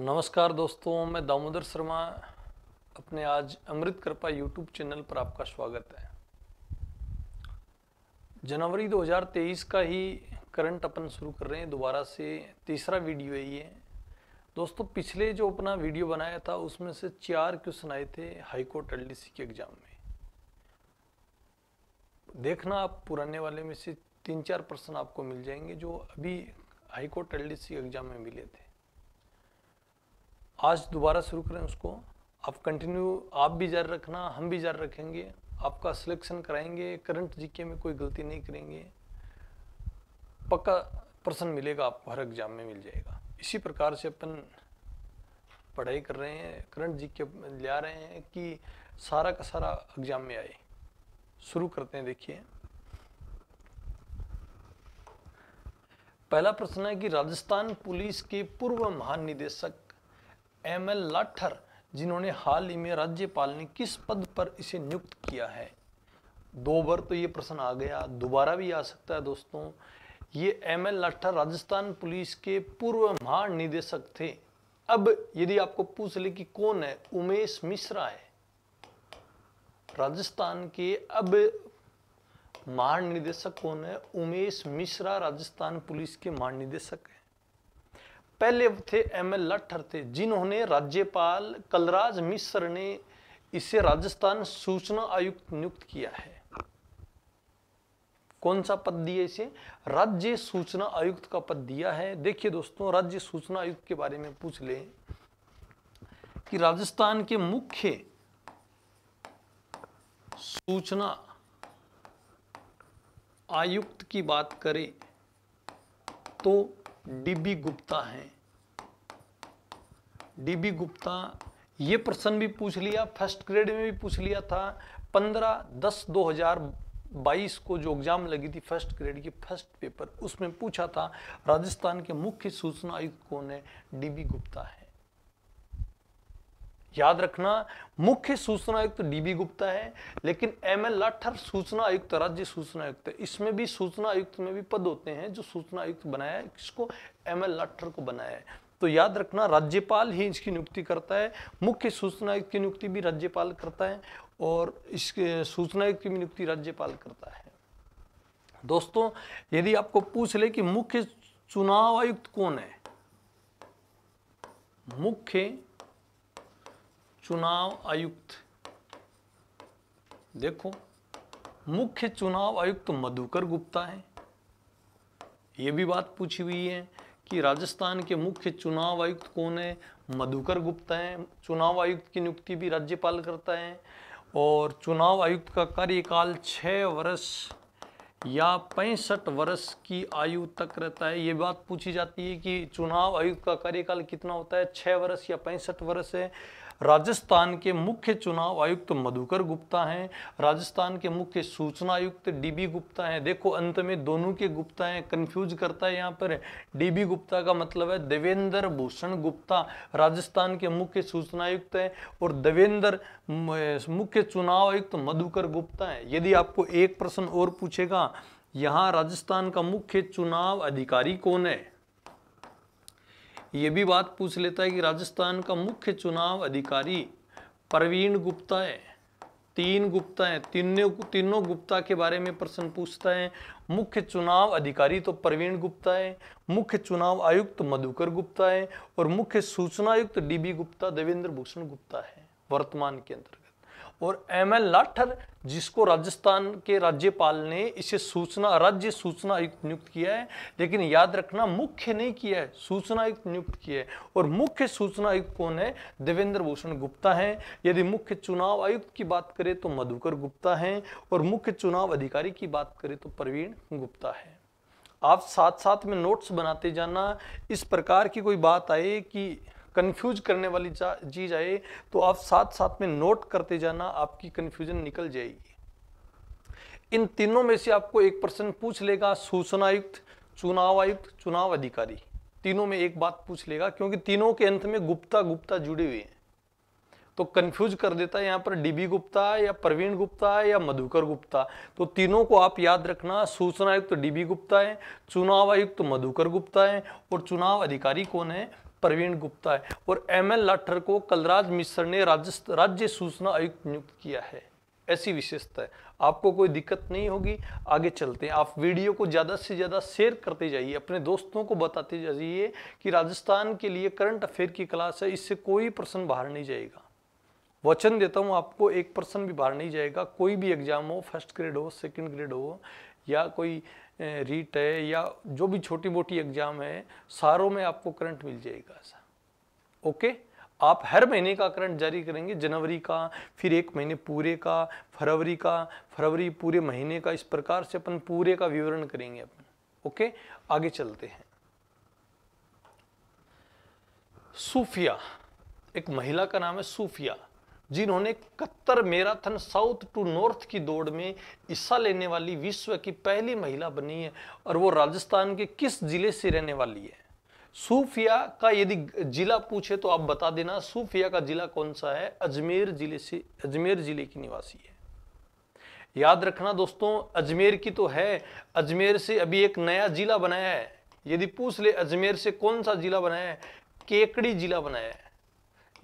नमस्कार दोस्तों मैं दामोदर शर्मा अपने आज अमृत कृपा यूट्यूब चैनल पर आपका स्वागत है जनवरी 2023 का ही करंट अपन शुरू कर रहे हैं दोबारा से तीसरा वीडियो है ये दोस्तों पिछले जो अपना वीडियो बनाया था उसमें से चार क्वेश्चन आए थे हाईकोर्ट एल डी के एग्जाम में देखना आप पुराने वाले में से तीन चार प्रश्न आपको मिल जाएंगे जो अभी हाईकोर्ट एल डी एग्जाम में मिले थे आज दोबारा शुरू करें उसको आप कंटिन्यू आप भी जारी रखना हम भी जारी रखेंगे आपका सिलेक्शन कराएंगे करंट जीके में कोई गलती नहीं करेंगे पक्का पर्सन मिलेगा आपको हर एग्जाम में मिल जाएगा इसी प्रकार से अपन पढ़ाई कर रहे हैं करंट जीके ले रहे हैं कि सारा का सारा एग्जाम में आए शुरू करते हैं देखिए पहला प्रश्न है कि राजस्थान पुलिस के पूर्व महानिदेशक एम एल लाठर जिन्होंने हाल ही में राज्यपाल ने किस पद पर इसे नियुक्त किया है दो बार तो ये प्रश्न आ गया दोबारा भी आ सकता है दोस्तों ये M L Lathar Rajasthan police के पूर्व महानिदेशक थे अब यदि आपको पूछ ले कि कौन है उमेश मिश्रा है राजस्थान के अब महानिदेशक कौन है उमेश मिश्रा राजस्थान पुलिस के महानिदेशक है पहले थे एम एल लठर थे जिन्होंने राज्यपाल कलराज मिश्र ने इसे राजस्थान सूचना आयुक्त नियुक्त किया है कौन सा पद दिया इसे राज्य सूचना आयुक्त का पद दिया है देखिए दोस्तों राज्य सूचना आयुक्त के बारे में पूछ ले कि राजस्थान के मुख्य सूचना आयुक्त की बात करें तो डीबी गुप्ता हैं डीबी गुप्ता ये प्रश्न भी पूछ लिया फर्स्ट ग्रेड में भी पूछ लिया था पंद्रह दस दो हजार बाईस को जो एग्जाम लगी थी फर्स्ट ग्रेड की फर्स्ट पेपर उसमें पूछा था राजस्थान के मुख्य सूचना आयुक्त कौन है डीबी गुप्ता है याद रखना मुख्य सूचना आयुक्त डीबी गुप्ता है लेकिन एम एल लाठर सूचना आयुक्त राज्य सूचना आयुक्त इसमें भी सूचना आयुक्त में भी पद होते हैं जो सूचना आयुक्त बनाया है किसको एम एल लाठर को बनाया है तो याद रखना राज्यपाल ही इसकी नियुक्ति करता है मुख्य सूचना आयुक्त की नियुक्ति भी राज्यपाल करता है और इसके सूचना आयुक्त की नियुक्ति राज्यपाल करता है दोस्तों यदि आपको पूछ ले कि मुख्य चुनाव आयुक्त कौन है मुख्य चुनाव आयुक्त देखो मुख्य चुनाव आयुक्त मधुकर गुप्ता है यह भी बात पूछी हुई है कि राजस्थान के मुख्य चुनाव आयुक्त कौन है मधुकर गुप्ता है चुनाव आयुक्त की नियुक्ति भी राज्यपाल करता है और चुनाव आयुक्त का कार्यकाल छः वर्ष या पैंसठ वर्ष की आयु तक रहता है ये बात पूछी जाती है कि चुनाव आयुक्त का कार्यकाल कितना होता है छः वर्ष या पैंसठ वर्ष है राजस्थान के मुख्य चुनाव आयुक्त मधुकर गुप्ता हैं राजस्थान के मुख्य सूचना आयुक्त डीबी गुप्ता हैं देखो अंत में दोनों के गुप्ता हैं कंफ्यूज करता है यहाँ पर डीबी गुप्ता का मतलब है देवेंद्र भूषण गुप्ता राजस्थान के मुख्य सूचना आयुक्त हैं और देवेंद्र मुख्य चुनाव आयुक्त मधुकर गुप्ता हैं यदि आपको एक प्रश्न और पूछेगा यहाँ राजस्थान का मुख्य चुनाव अधिकारी कौन है ये भी बात पूछ लेता है कि राजस्थान का मुख्य चुनाव अधिकारी प्रवीण गुप्ता है तीन गुप्ता है तीनों तीनों गुप्ता के बारे में प्रश्न पूछता है मुख्य चुनाव अधिकारी तो प्रवीण गुप्ता है मुख्य चुनाव आयुक्त मधुकर गुप्ता है और मुख्य सूचना आयुक्त डीबी गुप्ता देवेंद्र भूषण गुप्ता है वर्तमान के अंतर्गत और एम एल लाठर जिसको राजस्थान के राज्यपाल ने इसे सूचना राज्य सूचना आयुक्त नियुक्त किया है लेकिन याद रखना मुख्य नहीं किया है सूचना आयुक्त नियुक्त किया है और मुख्य सूचना आयुक्त कौन है देवेंद्र भूषण गुप्ता हैं यदि मुख्य चुनाव आयुक्त की बात करें तो मधुकर गुप्ता हैं और मुख्य चुनाव अधिकारी की बात करें तो प्रवीण गुप्ता है आप साथ साथ में नोट्स बनाते जाना इस प्रकार की कोई बात आए कि कन्फ्यूज करने वाली चीज आए तो आप साथ साथ में नोट करते जाना आपकी कन्फ्यूजन निकल जाएगी इन तीनों में से आपको एक प्रश्न पूछ लेगा सूचना आयुक्त चुनाव आयुक्त चुनाव अधिकारी तीनों में एक बात पूछ लेगा क्योंकि तीनों के अंत में गुप्ता गुप्ता जुड़े हुए हैं तो कंफ्यूज कर देता है यहां पर डीबी गुप्ता या प्रवीण गुप्ता है या मधुकर गुप्ता तो तीनों को आप याद रखना सूचना आयुक्त तो डीबी गुप्ता है चुनाव आयुक्त तो मधुकर गुप्ता है और चुनाव अधिकारी कौन है प्रवीण गुप्ता है और एम एल लाठर को कलराज मिश्र ने राज्य सूचना आयुक्त नियुक्त किया है ऐसी विशेषता है आपको कोई दिक्कत नहीं होगी आगे चलते हैं आप वीडियो को ज़्यादा से ज़्यादा शेयर करते जाइए अपने दोस्तों को बताते जाइए कि राजस्थान के लिए करंट अफेयर की क्लास है इससे कोई प्रश्न बाहर नहीं जाएगा वचन देता हूँ आपको एक पर्सन भी बाहर नहीं जाएगा कोई भी एग्जाम हो फर्स्ट ग्रेड हो सेकेंड ग्रेड हो या कोई रीट है या जो भी छोटी मोटी एग्जाम है सारों में आपको करंट मिल जाएगा ऐसा ओके आप हर महीने का करंट जारी करेंगे जनवरी का फिर एक महीने पूरे का फरवरी का फरवरी पूरे महीने का इस प्रकार से अपन पूरे का विवरण करेंगे अपन ओके आगे चलते हैं सूफिया एक महिला का नाम है सूफिया जिन्होंने Qatar marathon south to north की दौड़ में हिस्सा लेने वाली विश्व की पहली महिला बनी है और वो राजस्थान के किस जिले से रहने वाली है सूफिया का यदि जिला पूछे तो आप बता देना सूफिया का जिला कौन सा है अजमेर जिले से अजमेर जिले की निवासी है याद रखना दोस्तों अजमेर की तो है अजमेर से अभी एक नया जिला बनाया है यदि पूछ ले अजमेर से कौन सा जिला बनाया है केकड़ी जिला बनाया है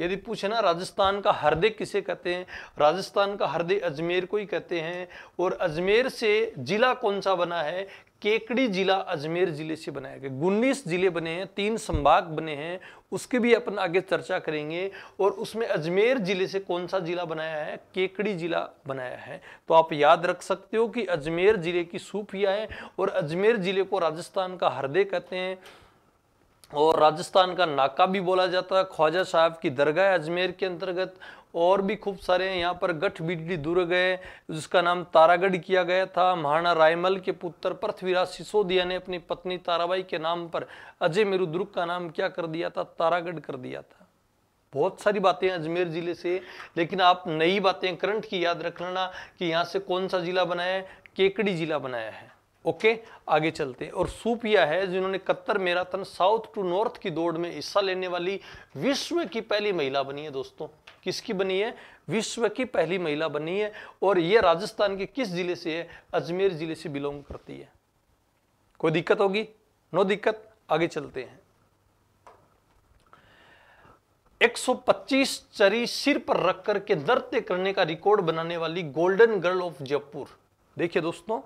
यदि पूछे ना राजस्थान का हृदय किसे कहते हैं राजस्थान का हृदय अजमेर को ही कहते हैं और अजमेर से जिला कौन सा बना है केकड़ी जिला अजमेर जिले से बनाया गया उन्नीस जिले बने हैं तीन संभाग बने हैं उसके भी अपन आगे चर्चा करेंगे और उसमें अजमेर जिले से कौन सा जिला बनाया है केकड़ी जिला बनाया है तो आप याद रख सकते हो कि अजमेर जिले की सूफिया है और अजमेर जिले को राजस्थान का हृदय कहते हैं और राजस्थान का नाका भी बोला जाता है ख्वाजा साहब की दरगाह अजमेर के अंतर्गत और भी खूब सारे हैं यहाँ पर गठ बिजली दुर्ग है जिसका नाम तारागढ़ किया गया था महाराणा रायमल के पुत्र पृथ्वीराज सिसोदिया ने अपनी पत्नी ताराबाई के नाम पर अजय मेरू दुर्ग का नाम क्या कर दिया था तारागढ़ कर दिया था बहुत सारी बातें अजमेर ज़िले से लेकिन आप नई बातें करंट की याद रख लेना कि यहाँ से कौन सा ज़िला बनाया है केकड़ी ज़िला बनाया है ओके आगे चलते हैं और सूपिया है जिन्होंने Qatar marathon south to north की दौड़ में हिस्सा लेने वाली विश्व की पहली महिला बनी है दोस्तों किसकी बनी है विश्व की पहली महिला बनी है और यह राजस्थान के किस जिले से है अजमेर जिले से बिलोंग करती है कोई दिक्कत होगी नो दिक्कत आगे चलते हैं 125 चरी सिर पर रख करके नृत्य करने का रिकॉर्ड बनाने वाली गोल्डन गर्ल ऑफ जयपुर देखिए दोस्तों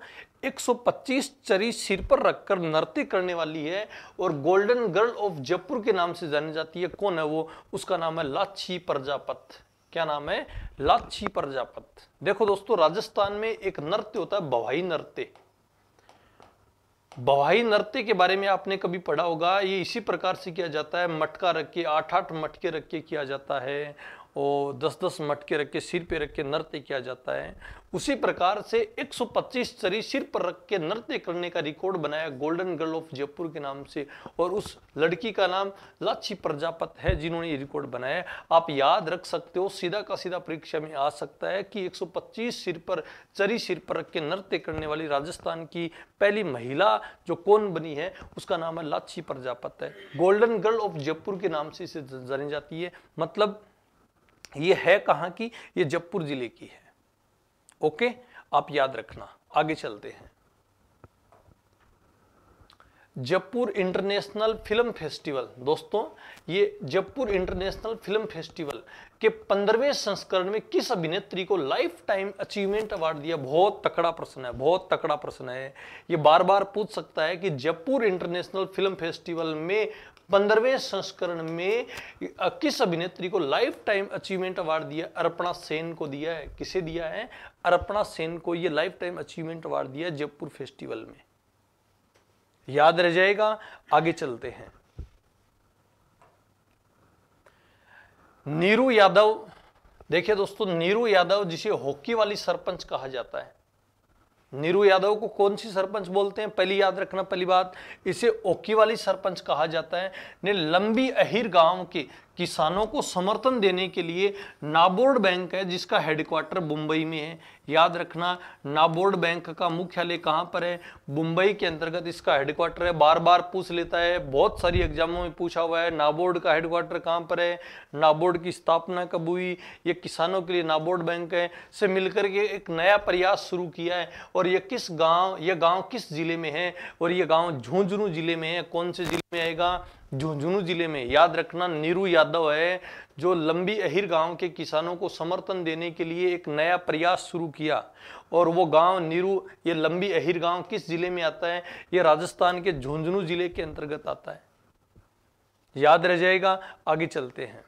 125 चरी सिर पर रखकर नृत्य करने वाली है और गोल्डन गर्ल ऑफ जयपुर के नाम से जानी जाती है कौन है वो उसका नाम है लाछी प्रजापत क्या नाम है लाछी प्रजापत देखो दोस्तों राजस्थान में एक नृत्य होता है बवाई नृत्य बवाही नृत्य के बारे में आपने कभी पढ़ा होगा ये इसी प्रकार से किया जाता है मटका रख के आठ आठ मटके रख के किया जाता है और दस दस मटके रख के सिर पे रख के नृत्य किया जाता है उसी प्रकार से 125 चरी सिर पर रख के नृत्य करने का रिकॉर्ड बनाया गोल्डन गर्ल ऑफ जयपुर के नाम से और उस लड़की का नाम लाची प्रजापत है जिन्होंने ये रिकॉर्ड बनाया आप याद रख सकते हो सीधा का सीधा परीक्षा में आ सकता है कि 125 सिर पर चरी सिर पर रख के नृत्य करने वाली राजस्थान की पहली महिला जो कौन बनी है उसका नाम है लाची प्रजापत है गोल्डन गर्ल ऑफ जयपुर के नाम से इसे जानी जाती है मतलब ये है कहाँ की ये जयपुर जिले की है ओके आप याद रखना आगे चलते हैं जयपुर इंटरनेशनल फिल्म फेस्टिवल दोस्तों ये जयपुर इंटरनेशनल फिल्म फेस्टिवल के पंद्रहवें संस्करण में किस अभिनेत्री को लाइफ टाइम अचीवमेंट अवार्ड दिया बहुत तकड़ा प्रश्न है बहुत तकड़ा प्रश्न है ये बार बार पूछ सकता है कि जयपुर इंटरनेशनल फिल्म फेस्टिवल में पंद्रहवें संस्करण में किस अभिनेत्री को लाइफ टाइम अचीवमेंट अवार्ड दिया अर्पणा सेन को दिया है किसे दिया है अर्पणा सेन को ये लाइफ टाइम अचीवमेंट अवार्ड दिया जयपुर फेस्टिवल में याद रह जाएगा आगे चलते हैं नीरू यादव देखिए दोस्तों नीरू यादव जिसे हॉकी वाली सरपंच कहा जाता है नीरू यादव को कौन सी सरपंच बोलते हैं पहली याद रखना पहली बात इसे ओकी वाली सरपंच कहा जाता है ने लंबी अहिर गांव के किसानों को समर्थन देने के लिए नाबोर्ड बैंक है जिसका हेडक्वार्टर मुंबई में है याद रखना नाबोर्ड बैंक का मुख्यालय कहाँ पर है मुंबई के अंतर्गत इसका हेडक्वार्टर है बार बार पूछ लेता है बहुत सारी एग्जामों में पूछा हुआ है नाबोर्ड का हेडक्वार्टर कहाँ पर है नाबोर्ड की स्थापना कब हुई ये किसानों के लिए नाबोर्ड बैंक है से मिलकर के एक नया प्रयास शुरू किया है और यह किस गाँव यह गाँव किस जिले में है और ये गाँव झुंझुनू जिले में है कौन से जिले में आएगा झुंझुनू जिले में याद रखना नीरू यादव है जो लंबी अहिर गांव के किसानों को समर्थन देने के लिए एक नया प्रयास शुरू किया और वो गांव नीरू ये लंबी अहिर गांव किस जिले में आता है ये राजस्थान के झुंझुनू जिले के अंतर्गत आता है याद रह जाएगा आगे चलते हैं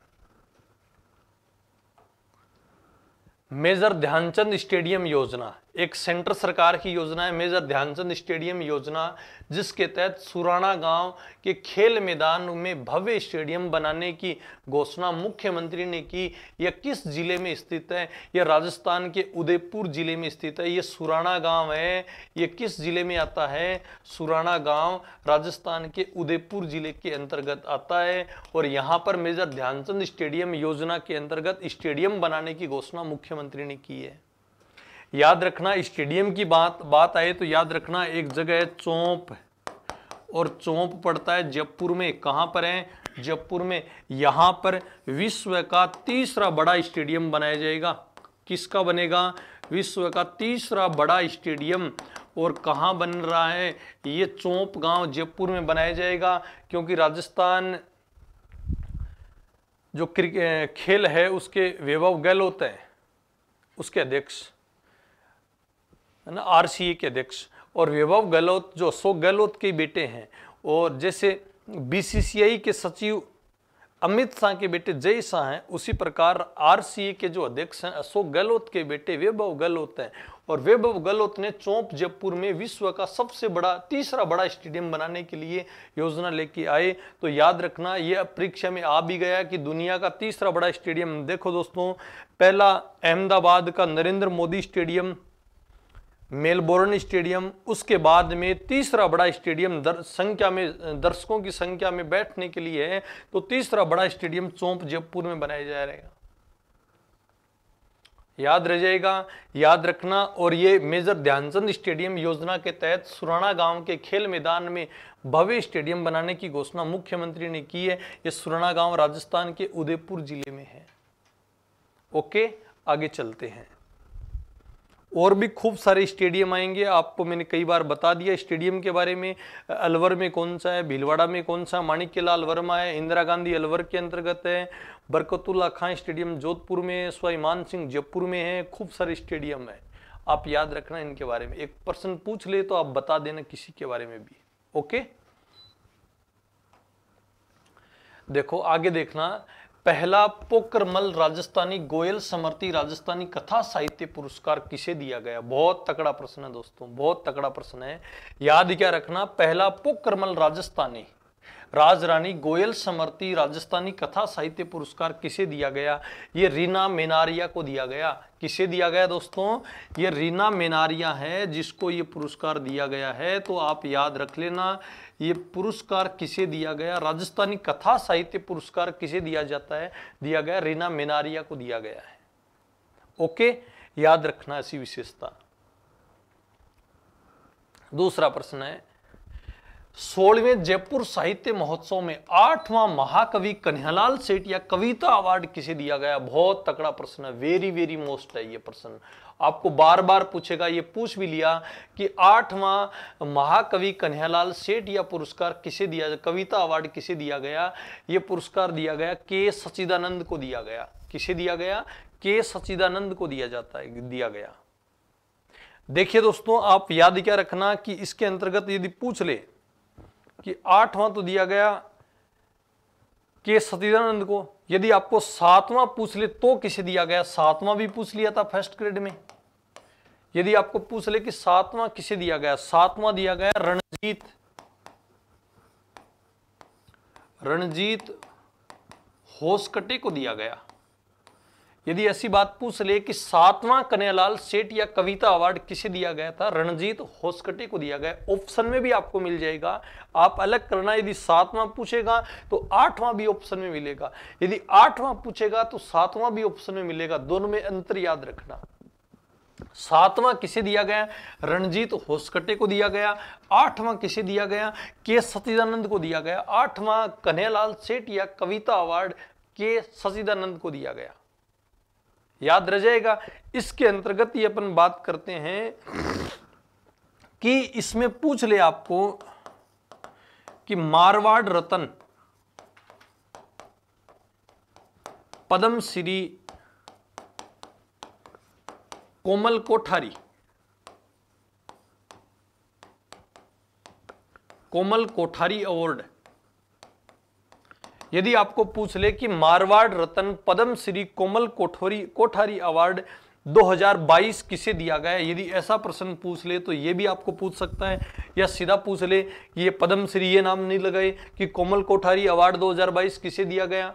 मेजर ध्यानचंद स्टेडियम योजना एक सेंटर सरकार की योजना है मेजर ध्यानचंद स्टेडियम योजना जिसके तहत सुराना गांव के खेल मैदान में भव्य स्टेडियम बनाने की घोषणा मुख्यमंत्री ने की यह किस जिले में स्थित है यह राजस्थान के उदयपुर जिले में स्थित है यह सुराना गांव है यह किस जिले में आता है सुराना गांव राजस्थान के उदयपुर जिले के अंतर्गत आता है और यहाँ पर मेजर ध्यानचंद स्टेडियम योजना के अंतर्गत स्टेडियम बनाने की घोषणा मुख्यमंत्री ने की है याद रखना स्टेडियम की बात बात आए तो याद रखना एक जगह है चौंप और चौंप पड़ता है जयपुर में कहाँ पर है जयपुर में यहाँ पर विश्व का तीसरा बड़ा स्टेडियम बनाया जाएगा किसका बनेगा विश्व का तीसरा बड़ा स्टेडियम और कहाँ बन रहा है ये चौंप गांव जयपुर में बनाया जाएगा क्योंकि राजस्थान जो खेल है उसके वैभव गहलोत है उसके अध्यक्ष है ना ए के अध्यक्ष और वैभव गहलोत जो अशोक गहलोत के बेटे हैं और जैसे बीसीसीआई के सचिव अमित शाह के बेटे जय शाह हैं उसी प्रकार आरसीए के जो अध्यक्ष हैं अशोक गहलोत के बेटे वैभव गहलोत हैं और वैभव गहलोत ने चौंप जयपुर में विश्व का सबसे बड़ा तीसरा बड़ा स्टेडियम बनाने के लिए योजना लेके आए तो याद रखना यह परीक्षा में आ भी गया कि दुनिया का तीसरा बड़ा स्टेडियम देखो दोस्तों पहला अहमदाबाद का Narendra Modi stadium Melbourne stadium उसके बाद में तीसरा बड़ा स्टेडियम दर, संख्या में दर्शकों की संख्या में बैठने के लिए है तो तीसरा बड़ा स्टेडियम चौंप जयपुर में बनाया जा है याद रह जाएगा याद रखना और ये मेजर ध्यानचंद स्टेडियम योजना के तहत सुराना गांव के खेल मैदान में भव्य स्टेडियम बनाने की घोषणा मुख्यमंत्री ने की है ये सुराना गांव राजस्थान के उदयपुर जिले में है ओके आगे चलते हैं और भी खूब सारे स्टेडियम आएंगे आपको मैंने कई बार बता दिया स्टेडियम के बारे में अलवर में कौन सा है भीलवाड़ा में कौन सा माणिक वर्मा है इंदिरा गांधी अलवर के अंतर्गत है बरकतुल्ला खां स्टेडियम जोधपुर में स्वाईमान सिंह जयपुर में है खूब सारे स्टेडियम है आप याद रखना इनके बारे में एक पर्सन पूछ ले तो आप बता देना किसी के बारे में भी ओके देखो आगे देखना पहला पोकरमल राजस्थानी गोयल समर्थी राजस्थानी कथा साहित्य पुरस्कार किसे दिया गया बहुत तकड़ा प्रश्न है दोस्तों बहुत तकड़ा प्रश्न है याद क्या रखना पहला पोकरमल राजस्थानी राज रानी गोयल समर्थी राजस्थानी कथा साहित्य पुरस्कार किसे दिया गया ये रीना मेनारिया को दिया गया किसे दिया गया दोस्तों ये रीना मेनारिया है जिसको ये पुरस्कार दिया गया है तो आप याद रख लेना ये पुरस्कार किसे दिया गया राजस्थानी कथा साहित्य पुरस्कार किसे दिया जाता है दिया गया रीना मेनारिया को दिया गया है ओके याद रखना ऐसी विशेषता दूसरा प्रश्न है सोलहवें जयपुर साहित्य महोत्सव में आठवां महाकवि कन्हलाल सेठ या कविता अवार्ड किसे दिया गया बहुत तकड़ा प्रश्न है वेरी वेरी मोस्ट है ये प्रश्न आपको बार बार पूछेगा ये पूछ भी लिया कि आठवां महाकवि कन्हैयालाल सेठ या पुरस्कार किसे दिया कविता अवार्ड किसे दिया गया ये पुरस्कार दिया गया के सचिदानंद को दिया गया किसे दिया गया के सचिदानंद को दिया जाता है दिया गया देखिए दोस्तों आप याद क्या रखना कि इसके अंतर्गत यदि पूछ ले कि आठवां तो दिया गया के सचिदानंद को यदि आपको सातवां पूछ ले तो किसे दिया गया सातवां भी पूछ लिया था फर्स्ट ग्रेड में यदि आपको पूछ ले कि सातवां किसे दिया गया सातवां दिया गया रणजीत रणजीत होसकटे को दिया गया यदि ऐसी बात पूछ ले कि सातवां कन्यालाल सेठ या कविता अवार्ड किसे दिया गया था रणजीत होस्कटे को दिया गया ऑप्शन में भी आपको मिल जाएगा आप अलग करना यदि सातवां पूछेगा तो आठवां भी ऑप्शन में मिलेगा यदि आठवां पूछेगा तो सातवां भी ऑप्शन में मिलेगा दोनों में अंतर याद रखना सातवां किसे दिया गया रणजीत होस्कटे को दिया गया आठवां किसे दिया गया के सचिदानंद को दिया गया आठवां कन्यालाल सेठ या कविता अवार्ड के सचिदानंद को दिया गया याद रह जाएगा इसके अंतर्गत ये अपन बात करते हैं कि इसमें पूछ ले आपको कि मारवाड़ रतन पदम श्री कोमल कोठारी कोमल कोठारी अवार्ड यदि आपको पूछ ले कि मारवाड़ रतन पद्म श्री कोमल कोठोरी कोठारी अवार्ड 2022 किसे दिया गया यदि ऐसा प्रश्न पूछ ले तो ये भी आपको पूछ सकता है या सीधा पूछ ले ये पद्म श्री ये नाम नहीं लगाए कि कोमल कोठारी अवार्ड 2022 किसे दिया गया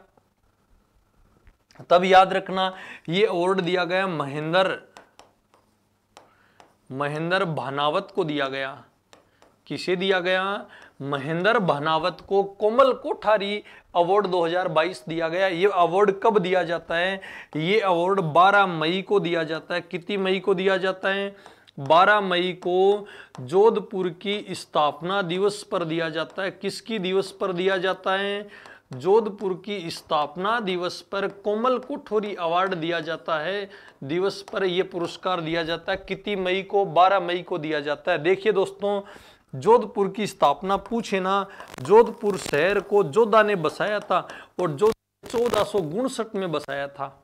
तब याद रखना ये अवार्ड दिया गया महेंद्र महेंद्र भानावत को दिया गया किसे दिया गया महेंद्र भनावत को कोमल कोठारी अवार्ड 2022 दिया गया ये अवार्ड कब दिया जाता है ये अवार्ड 12 मई को दिया जाता है कितनी मई को दिया जाता है 12 मई को जोधपुर की स्थापना दिवस पर दिया जाता है किसकी दिवस पर दिया जाता है जोधपुर की स्थापना दिवस पर कोमल कोठोरी अवार्ड दिया जाता है दिवस पर यह पुरस्कार दिया जाता है कितनी मई को 12 मई को दिया जाता है देखिए दोस्तों जोधपुर की स्थापना पूछे ना जोधपुर शहर को जोधा ने बसाया था और जो चौदह में बसाया था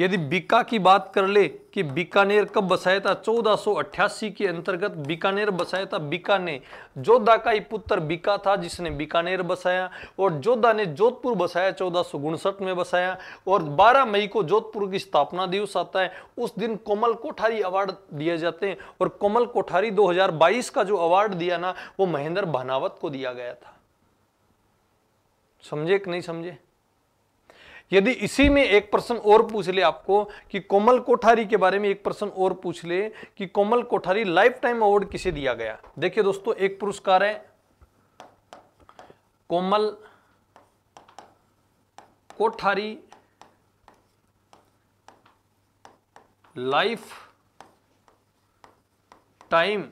यदि बीका की बात कर ले कि बीकानेर कब बसाया था 1488 के अंतर्गत बीकानेर बसाया था बीका ने जोधा का ही पुत्र बीका था जिसने बीकानेर बसाया और जोधा ने जोधपुर बसाया चौदह में बसाया और 12 मई को जोधपुर की स्थापना दिवस आता है उस दिन कोमल कोठारी अवार्ड दिए जाते हैं और कोमल कोठारी 2022 का जो अवार्ड दिया ना वो महेंद्र भानावत को दिया गया था समझे कि नहीं समझे यदि इसी में एक प्रश्न और पूछ ले आपको कि कोमल कोठारी के बारे में एक प्रश्न और पूछ ले कि Komal Kothari lifetime award किसे दिया गया देखिए दोस्तों एक पुरस्कार है Komal Kothari lifetime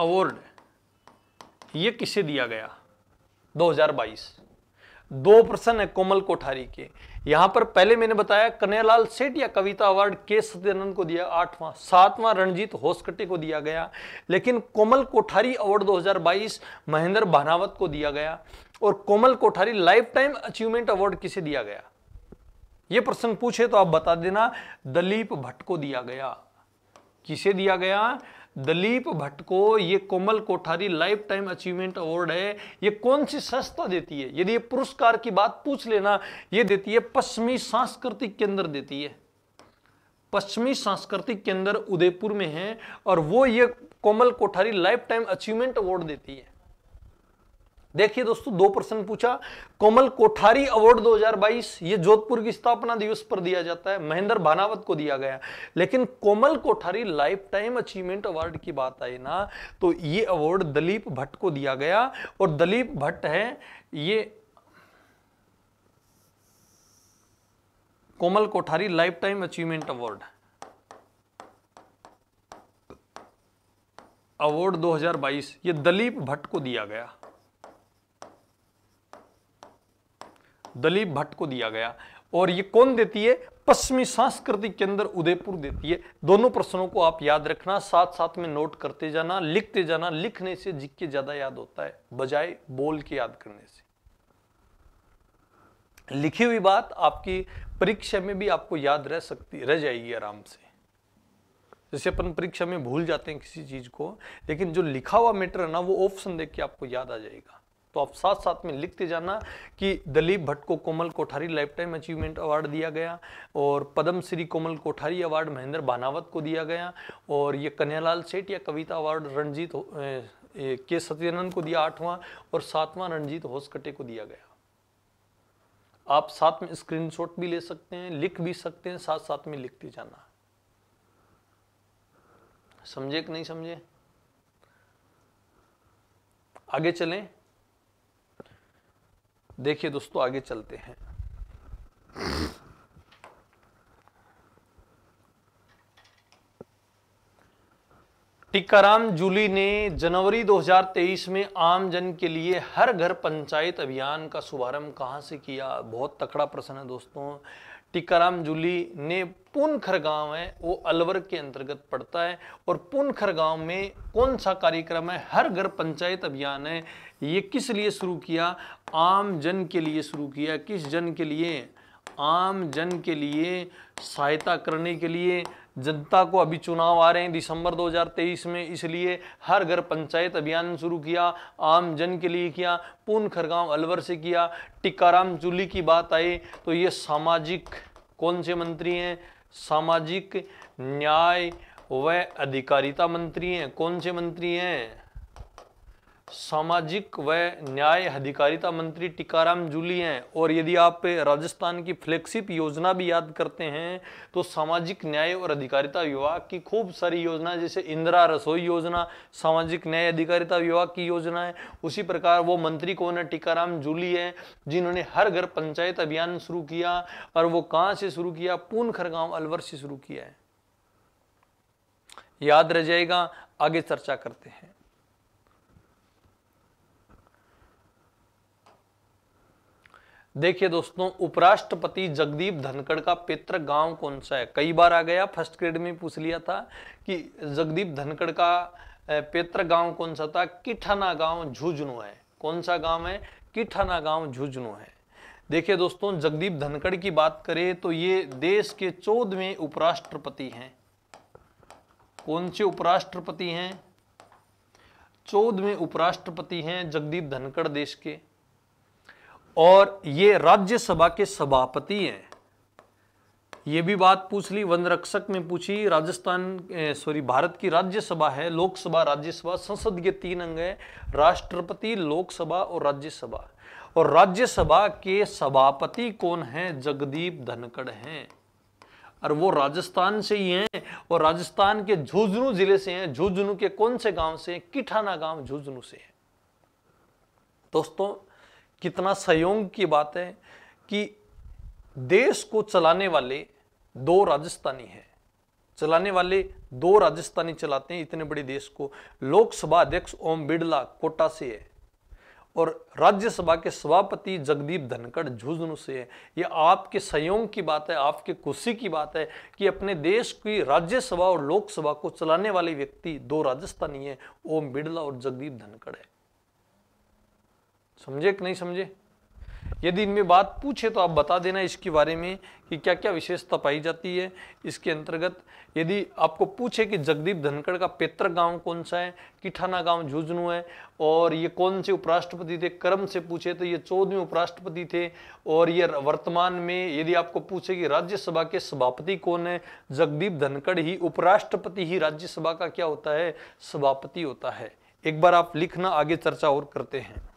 award ये किसे दिया गया 2022 दो प्रश्न है कोमल कोठारी के यहां पर पहले मैंने बताया कन्यालाल सेठ या कविता अवार्ड के सत्यानंद को दिया आठवां सातवां रणजीत होसकटे को दिया गया लेकिन कोमल कोठारी अवार्ड 2022 महेंद्र भानावत को दिया गया और Komal Kothari lifetime achievement award किसे दिया गया ये प्रश्न पूछे तो आप बता देना दलीप भट्ट को दिया गया किसे दिया गया दलीप भट्ट को ये Komal Kothari lifetime achievement award है ये कौन सी संस्था देती है यदि ये पुरस्कार की बात पूछ लेना ये देती है पश्चिमी सांस्कृतिक केंद्र देती है पश्चिमी सांस्कृतिक केंद्र उदयपुर में है और वो ये Komal Kothari lifetime achievement award देती है देखिए दोस्तों दो प्रश्न पूछा कोमल कोठारी अवार्ड 2022 ये जोधपुर की स्थापना दिवस पर दिया जाता है महेंद्र भानावत को दिया गया लेकिन Komal Kothari lifetime achievement award की बात आई ना तो ये अवार्ड दलीप भट्ट को दिया गया और दलीप भट्ट है ये Komal Kothari lifetime achievement award award 2022 ये दलीप भट्ट को दिया गया दलीप भट्ट को दिया गया और ये कौन देती है पश्चिमी सांस्कृतिक केंद्र उदयपुर देती है दोनों प्रश्नों को आप याद रखना साथ साथ में नोट करते जाना लिखते जाना लिखने से जिक्के ज्यादा याद होता है बजाय बोल के याद करने से लिखी हुई बात आपकी परीक्षा में भी आपको याद रह सकती रह जाएगी आराम से जैसे अपन परीक्षा में भूल जाते हैं किसी चीज को लेकिन जो लिखा हुआ मैटर है ना वो ऑप्शन देख के आपको याद आ जाएगा तो आप साथ साथ में लिखते जाना कि दलीप भट्ट को Komal Kothari lifetime achievement award दिया गया और पद्मश्री श्री कोमल कोठारी अवार्ड महेंद्र बानावत को दिया गया और ये कन्यालाल सेठ या कविता अवार्ड रणजीत के सत्यनंद को दिया आठवां और सातवां रणजीत होसकटे को दिया गया आप साथ में स्क्रीनशॉट भी ले सकते हैं लिख भी सकते हैं साथ साथ में लिखते जाना समझे कि नहीं समझे आगे चलें देखिए दोस्तों आगे चलते हैं टीकाराम जूली ने जनवरी 2023 में आम जन के लिए हर घर पंचायत अभियान का शुभारंभ कहां से किया बहुत तकड़ा प्रश्न है दोस्तों टीकाराम जूली ने पुनखर गांव है वो अलवर के अंतर्गत पड़ता है और पुनखर गांव में कौन सा कार्यक्रम है हर घर पंचायत अभियान है ये किस लिए शुरू किया आम जन के लिए शुरू किया किस जन के लिए आम जन के लिए सहायता करने के लिए जनता को अभी चुनाव आ रहे हैं दिसंबर 2023 में इसलिए हर घर पंचायत अभियान शुरू किया आम जन के लिए किया पून खरगांव अलवर से किया टिकाराम चूली की बात आई तो ये सामाजिक कौन से मंत्री हैं सामाजिक न्याय व अधिकारिता मंत्री हैं कौन से मंत्री हैं सामाजिक व न्याय अधिकारिता मंत्री टीकाराम जूली हैं और यदि आप राजस्थान की फ्लेक्सिप योजना भी याद करते हैं तो सामाजिक न्याय और अधिकारिता विभाग की खूब सारी योजना जैसे इंदिरा रसोई योजना सामाजिक न्याय अधिकारिता विभाग की योजना है उसी प्रकार वो मंत्री कौन है टीकाराम जूली है जिन्होंने हर घर पंचायत अभियान शुरू किया और वो कहाँ से शुरू किया पून खरगांव अलवर से शुरू किया है याद रह जाएगा आगे चर्चा करते हैं देखिए दोस्तों उपराष्ट्रपति जगदीप धनखड़ का पित्र गांव कौन सा है कई बार आ गया फर्स्ट ग्रेड में पूछ लिया था कि जगदीप धनखड़ का पित्र गांव कौन सा था किठना गांव झुंझुनू है कौन सा गांव है किठना गांव झुंझुनू है देखिए दोस्तों जगदीप धनखड़ की बात करें तो ये देश के चौदहवें उपराष्ट्रपति हैं कौन से उपराष्ट्रपति हैं चौदहवें उपराष्ट्रपति हैं जगदीप धनखड़ देश के और ये राज्यसभा के सभापति हैं ये भी बात पूछ ली वन रक्षक में पूछी राजस्थान सॉरी भारत की राज्यसभा है लोकसभा राज्यसभा संसद के तीन अंग है राष्ट्रपति लोकसभा और राज्यसभा और राज्यसभा के सभापति कौन है जगदीप धनखड़ हैं और वो राजस्थान से ही हैं और राजस्थान के झुंझुनू जिले से हैं झुंझुनू के कौन से गांव से हैं किठाना गांव झुंझुनू से है दोस्तों कितना सहयोग की बात है कि देश को चलाने वाले दो राजस्थानी हैं चलाने वाले दो राजस्थानी चलाते हैं इतने बड़े देश को लोकसभा अध्यक्ष ओम बिड़ला कोटा से है और राज्यसभा के सभापति जगदीप धनखड़ झुंझुनू से है ये आपके संयोग की बात है आपके कुर्सी की बात है कि अपने देश की राज्यसभा और लोकसभा को चलाने वाले व्यक्ति दो राजस्थानी हैं ओम बिड़ला और जगदीप धनखड़ है समझे कि नहीं समझे यदि इनमें बात पूछे तो आप बता देना इसके बारे में कि क्या क्या विशेषता पाई जाती है इसके अंतर्गत यदि आपको पूछे कि जगदीप धनखड़ का पेत्र गांव कौन सा है किठाना गांव झुंझुनू है और ये कौन से उपराष्ट्रपति थे क्रम से पूछे तो ये चौदहवें उपराष्ट्रपति थे और ये वर्तमान में यदि आपको पूछे कि राज्यसभा के सभापति कौन है जगदीप धनखड़ ही उपराष्ट्रपति ही राज्यसभा का क्या होता है सभापति होता है एक बार आप लिखना आगे चर्चा और करते हैं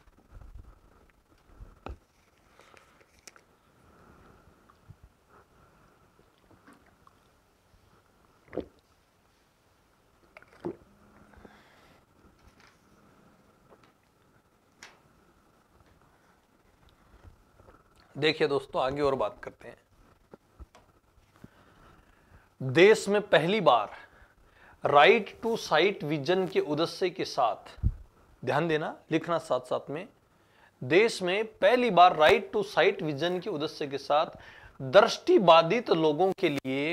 देखिए दोस्तों आगे और बात करते हैं देश में पहली बार राइट टू साइट विजन के उद्देश्य के साथ ध्यान देना लिखना साथ साथ में देश में पहली बार राइट टू साइट विजन के उद्देश्य के साथ दृष्टिबाधित लोगों के लिए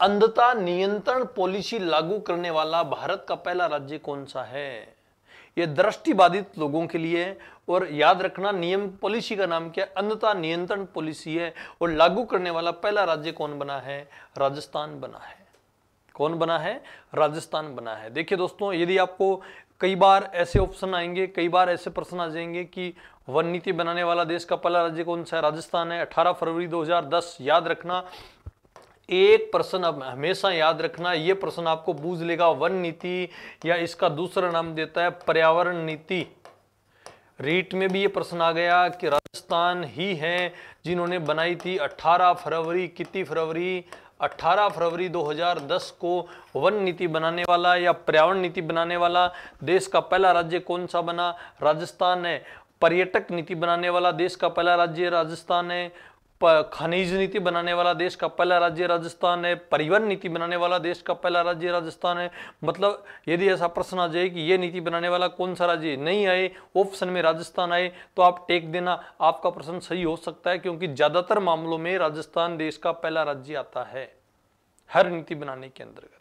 अंधता नियंत्रण पॉलिसी लागू करने वाला भारत का पहला राज्य कौन सा है यह दृष्टिबाधित लोगों के लिए और याद रखना नियम पॉलिसी का नाम क्या है अन्नता नियंत्रण पॉलिसी है और लागू करने वाला पहला राज्य कौन बना है राजस्थान बना है कौन बना है राजस्थान बना है देखिए दोस्तों यदि आपको कई बार ऐसे ऑप्शन आएंगे कई बार ऐसे प्रश्न आ जाएंगे कि वन नीति बनाने वाला देश का पहला राज्य कौन सा है राजस्थान है 18 फरवरी 2010 याद रखना एक प्रश्न अब हमेशा याद रखना ये प्रश्न आपको बूझ लेगा वन नीति या इसका दूसरा नाम देता है पर्यावरण नीति रीट में भी ये प्रश्न आ गया कि राजस्थान ही है जिन्होंने बनाई थी 18 फरवरी कितनी फरवरी 18 फरवरी 2010 को वन नीति बनाने वाला या पर्यावरण नीति बनाने वाला देश का पहला राज्य कौन सा बना राजस्थान है पर्यटक नीति बनाने वाला देश का पहला राज्य राजस्थान है खनिज नीति बनाने वाला देश का पहला राज्य राजस्थान है परिवहन नीति बनाने वाला देश का पहला राज्य राजस्थान है मतलब यदि ऐसा प्रश्न आ जाए कि ये नीति बनाने वाला कौन सा राज्य नहीं आए ऑप्शन में राजस्थान आए तो आप टेक देना आपका प्रश्न सही हो सकता है क्योंकि ज़्यादातर मामलों में राजस्थान देश का पहला राज्य आता है हर नीति बनाने के अंतर्गत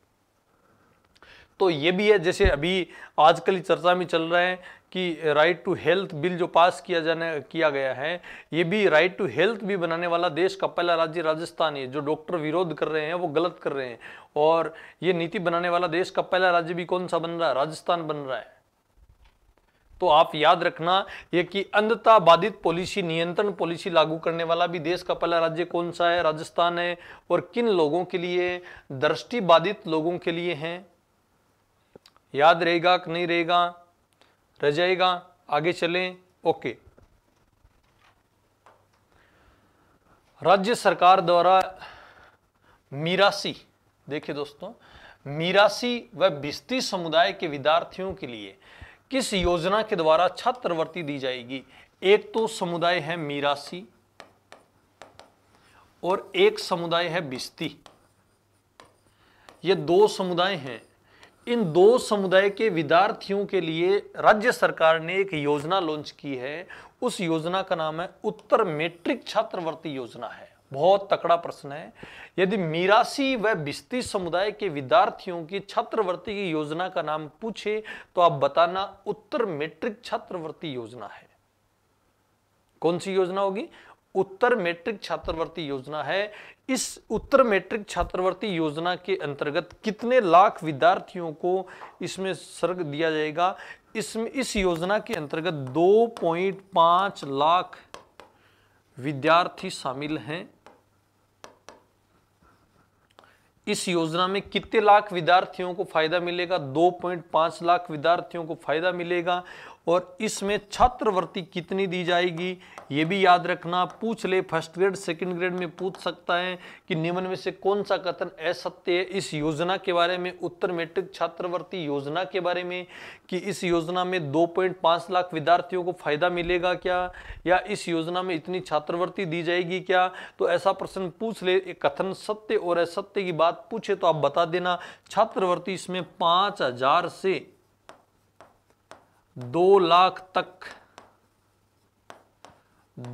तो ये भी है जैसे अभी आजकल चर्चा में चल रहे हैं कि राइट टू हेल्थ बिल जो पास किया जाने किया गया है ये भी राइट टू हेल्थ भी बनाने वाला देश का पहला राज्य राजस्थान है जो डॉक्टर विरोध कर रहे हैं वो गलत कर रहे हैं और ये नीति बनाने वाला देश का पहला राज्य भी कौन सा बन रहा है राजस्थान बन रहा है तो आप याद रखना ये कि अंधता बाधित पॉलिसी नियंत्रण पॉलिसी लागू करने वाला भी देश का पहला राज्य कौन सा है राजस्थान है और किन लोगों के लिए दृष्टि बाधित लोगों के लिए है याद रहेगा कि नहीं रहेगा रह जाएगा आगे चलें ओके राज्य सरकार द्वारा मीरासी देखिए दोस्तों मीरासी व बिस्ती समुदाय के विद्यार्थियों के लिए किस योजना के द्वारा छात्रवृत्ति दी जाएगी एक तो समुदाय है मीरासी और एक समुदाय है बिस्ती ये दो समुदाय हैं इन दो समुदाय के विद्यार्थियों के लिए राज्य सरकार ने एक योजना लॉन्च की है उस योजना का नाम है उत्तर मेट्रिक छात्रवृत्ति योजना है बहुत तकड़ा प्रश्न है यदि मीरासी व बिस्ती समुदाय के विद्यार्थियों की छात्रवृत्ति की योजना का नाम पूछे तो आप बताना उत्तर मेट्रिक छात्रवृत्ति योजना है कौन सी योजना होगी उत्तर मैट्रिक छात्रवृत्ति योजना है इस उत्तर मैट्रिक छात्रवृत्ति योजना के अंतर्गत कितने लाख विद्यार्थियों को इसमें सर्ग दिया जाएगा इसमें इस योजना के अंतर्गत 2.5 लाख विद्यार्थी शामिल हैं इस योजना में कितने लाख विद्यार्थियों को फायदा मिलेगा 2.5 लाख विद्यार्थियों को फायदा मिलेगा और इसमें छात्रवृत्ति कितनी दी जाएगी ये भी याद रखना पूछ ले फर्स्ट ग्रेड सेकंड ग्रेड में पूछ सकता है कि निम्न में से कौन सा कथन असत्य है इस योजना के बारे में उत्तर मैट्रिक छात्रवृत्ति योजना के बारे में कि इस योजना में दो पॉइंट पाँच लाख विद्यार्थियों को फायदा मिलेगा क्या या इस योजना में इतनी छात्रवृत्ति दी जाएगी क्या तो ऐसा प्रश्न पूछ ले कथन सत्य और असत्य की बात पूछे तो आप बता देना छात्रवृत्ति इसमें पाँच से दो लाख तक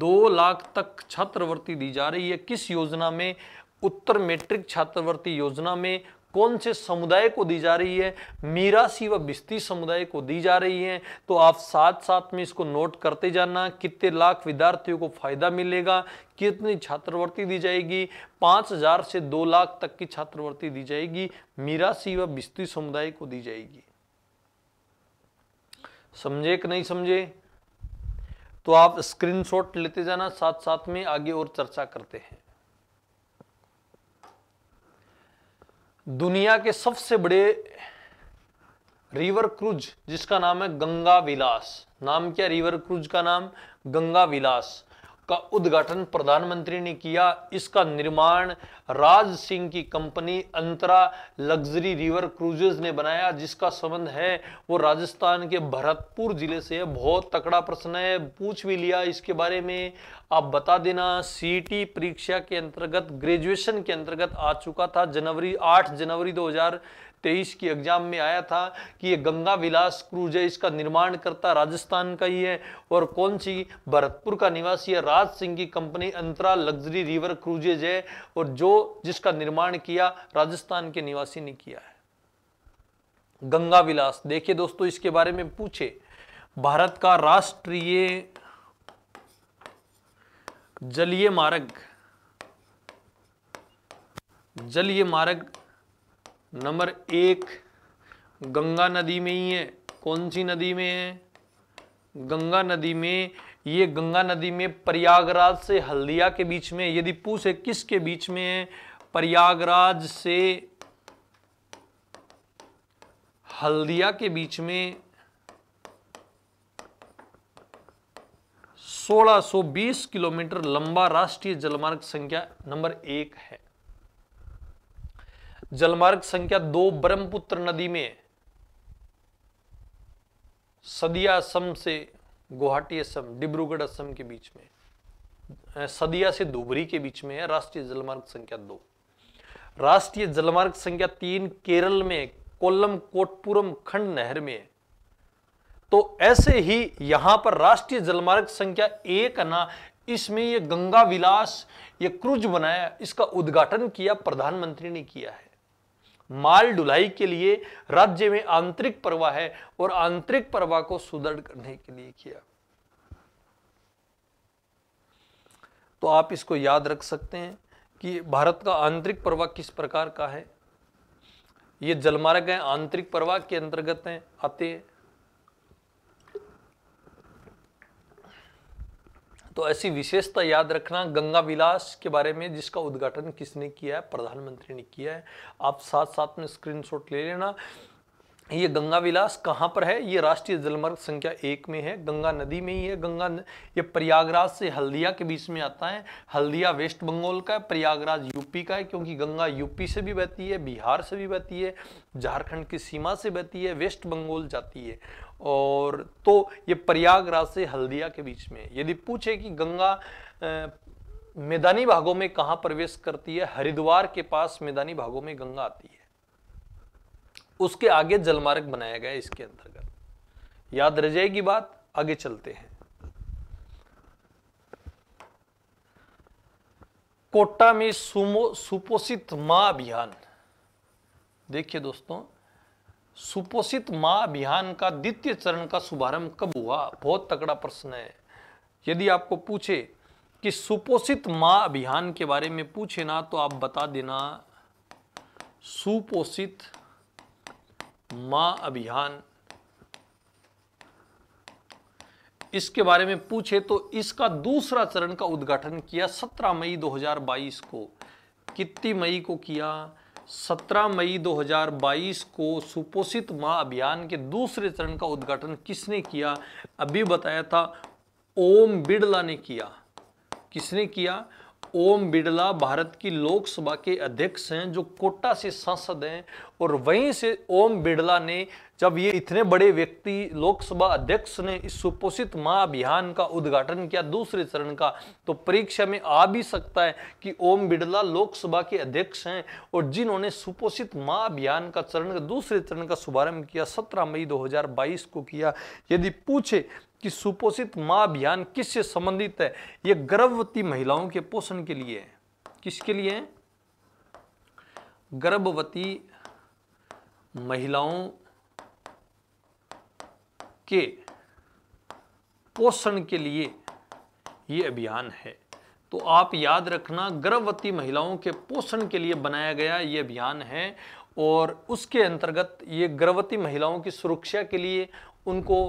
दो लाख तक छात्रवृत्ति दी जा रही है किस योजना में उत्तर मेट्रिक छात्रवृत्ति योजना में कौन से समुदाय को दी जा रही है मीरासी व बिस्ती समुदाय को दी जा रही है तो आप साथ साथ में इसको नोट करते जाना कितने लाख विद्यार्थियों को फायदा मिलेगा कितनी छात्रवृत्ति दी जाएगी पाँच हजार से दो लाख तक की छात्रवृत्ति दी जाएगी मीरासी व बिस्ती समुदाय को दी जाएगी समझे कि नहीं समझे तो आप स्क्रीनशॉट लेते जाना साथ साथ में आगे और चर्चा करते हैं दुनिया के सबसे बड़े रिवर क्रूज जिसका नाम है गंगा विलास नाम क्या रिवर क्रूज का नाम गंगा विलास का उद्घाटन प्रधानमंत्री ने किया इसका निर्माण राज सिंह की company Antara luxury river cruises ने बनाया जिसका संबंध है वो राजस्थान के भरतपुर जिले से है बहुत तकड़ा प्रश्न है पूछ भी लिया इसके बारे में आप बता देना सीटी परीक्षा के अंतर्गत ग्रेजुएशन के अंतर्गत आ चुका था जनवरी आठ जनवरी दो तेईस की एग्जाम में आया था कि ये गंगा विलास क्रूज है इसका निर्माण करता राजस्थान का ही है और कौन सी भरतपुर का निवासी है राज सिंह की company Antara luxury river cruises है और जो जिसका निर्माण किया राजस्थान के निवासी ने किया है गंगा विलास देखिए दोस्तों इसके बारे में पूछे भारत का राष्ट्रीय जलीय मार्ग जलीय मार्ग नंबर एक गंगा नदी में ही है कौन सी नदी में है गंगा नदी में ये गंगा नदी में प्रयागराज से हल्दिया के बीच में यदि पूछे किसके बीच में है प्रयागराज से हल्दिया के बीच में 1620 किलोमीटर लंबा राष्ट्रीय जलमार्ग संख्या नंबर एक है जलमार्ग संख्या दो ब्रह्मपुत्र नदी में सदिया असम से गुवाहाटी असम डिब्रूगढ़ असम के बीच में सदिया से धुबरी के बीच में है राष्ट्रीय जलमार्ग संख्या दो राष्ट्रीय जलमार्ग संख्या तीन केरल में कोल्लम कोटपुरम खंड नहर में तो ऐसे ही यहां पर राष्ट्रीय जलमार्ग संख्या एक ना इसमें ये गंगा विलास ये क्रूज बनाया इसका उद्घाटन किया प्रधानमंत्री ने किया है माल ढुलाई के लिए राज्य में आंतरिक प्रवाह है और आंतरिक प्रवाह को सुदृढ़ करने के लिए किया तो आप इसको याद रख सकते हैं कि भारत का आंतरिक प्रवाह किस प्रकार का है ये जलमार्ग है आंतरिक प्रवाह के अंतर्गत हैं आते हैं तो ऐसी विशेषता याद रखना गंगा विलास के बारे में जिसका उद्घाटन किसने किया है प्रधानमंत्री ने किया है आप साथ साथ में स्क्रीनशॉट ले लेना ये गंगा विलास कहाँ पर है ये राष्ट्रीय जलमार्ग संख्या एक में है गंगा नदी में ही है गंगा न... ये प्रयागराज से हल्दिया के बीच में आता है हल्दिया वेस्ट बंगाल का है प्रयागराज यूपी का है क्योंकि गंगा यूपी से भी बहती है बिहार से भी बहती है झारखंड की सीमा से बहती है वेस्ट बंगाल जाती है और तो ये प्रयागराज से हल्दिया के बीच में यदि पूछे कि गंगा मैदानी भागों में कहां प्रवेश करती है हरिद्वार के पास मैदानी भागों में गंगा आती है उसके आगे जलमार्ग बनाया गया इसके अंतर्गत याद रह जाएगी बात आगे चलते हैं कोटा में सुमो सुपोषित मां अभियान देखिए दोस्तों सुपोषित माँ अभियान का द्वितीय चरण का शुभारंभ कब हुआ बहुत तगड़ा प्रश्न है यदि आपको पूछे कि सुपोषित माँ अभियान के बारे में पूछे ना तो आप बता देना सुपोषित माँ अभियान इसके बारे में पूछे तो इसका दूसरा चरण का उद्घाटन किया 17 मई 2022 को कितनी मई को किया 17 मई 2022 को सुपोषित माँ अभियान के दूसरे चरण का उद्घाटन किसने किया अभी बताया था ओम बिड़ला ने किया किसने किया ओम बिड़ला भारत की लोकसभा के अध्यक्ष हैं जो कोटा से सांसद हैं और वहीं से ओम बिड़ला ने जब ये इतने बड़े व्यक्ति लोकसभा अध्यक्ष ने इस सुपोषित माँ अभियान का उद्घाटन किया दूसरे चरण का तो परीक्षा में आ भी सकता है कि ओम बिड़ला लोकसभा के अध्यक्ष हैं और जिन्होंने सुपोषित माँ अभियान का चरण दूसरे चरण का शुभारंभ किया सत्रह मई 2022 को किया यदि पूछे कि सुपोषित माँ अभियान किससे संबंधित है ये गर्भवती महिलाओं के पोषण के लिए है किसके लिए गर्भवती महिलाओं के पोषण के लिए ये अभियान है तो आप याद रखना गर्भवती महिलाओं के पोषण के लिए बनाया गया ये अभियान है और उसके अंतर्गत ये गर्भवती महिलाओं की सुरक्षा के लिए उनको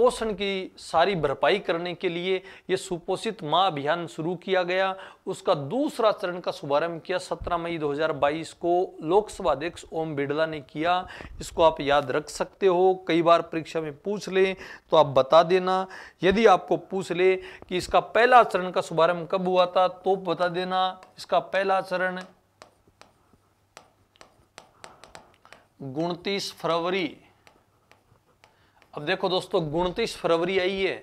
पोषण की सारी भरपाई करने के लिए ये सुपोषित माँ अभियान शुरू किया गया उसका दूसरा चरण का शुभारंभ किया 17 मई 2022 को लोकसभा अध्यक्ष ओम बिड़ला ने किया इसको आप याद रख सकते हो कई बार परीक्षा में पूछ ले तो आप बता देना यदि आपको पूछ ले कि इसका पहला चरण का शुभारंभ कब हुआ था तो बता देना इसका पहला चरण उनतीस फरवरी अब देखो दोस्तों उनतीस फरवरी आई है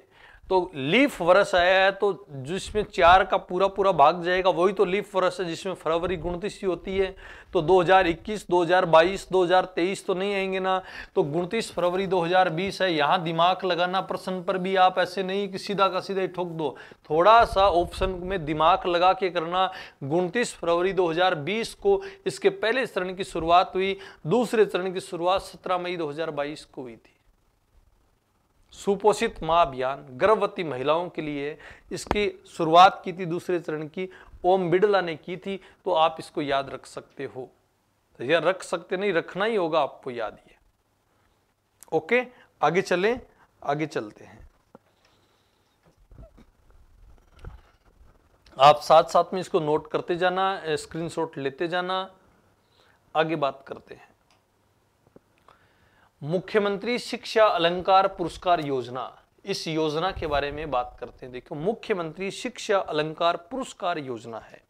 तो लीफ वर्ष आया है तो जिसमें चार का पूरा पूरा भाग जाएगा वही तो लीफ वर्ष है जिसमें फरवरी उनतीस ही होती है तो 2021, 2022, 2023 तो नहीं आएंगे ना तो उनतीस फरवरी 2020 है यहाँ दिमाग लगाना प्रश्न पर भी आप ऐसे नहीं कि सीधा का सीधा ही ठोक दो थोड़ा सा ऑप्शन में दिमाग लगा के करना उनतीस फरवरी 2020 को इसके पहले चरण की शुरुआत हुई दूसरे चरण की शुरुआत सत्रह मई दो को हुई थी सुपोषित माँ अभियान गर्भवती महिलाओं के लिए इसकी शुरुआत की थी दूसरे चरण की ओम बिड़ला ने की थी तो आप इसको याद रख सकते हो तो या रख सकते नहीं रखना ही होगा आपको याद ये ओके आगे चले आगे चलते हैं आप साथ साथ में इसको नोट करते जाना स्क्रीनशॉट लेते जाना आगे बात करते हैं मुख्यमंत्री शिक्षा अलंकार पुरस्कार योजना इस योजना के बारे में बात करते हैं देखो मुख्यमंत्री शिक्षा अलंकार पुरस्कार योजना है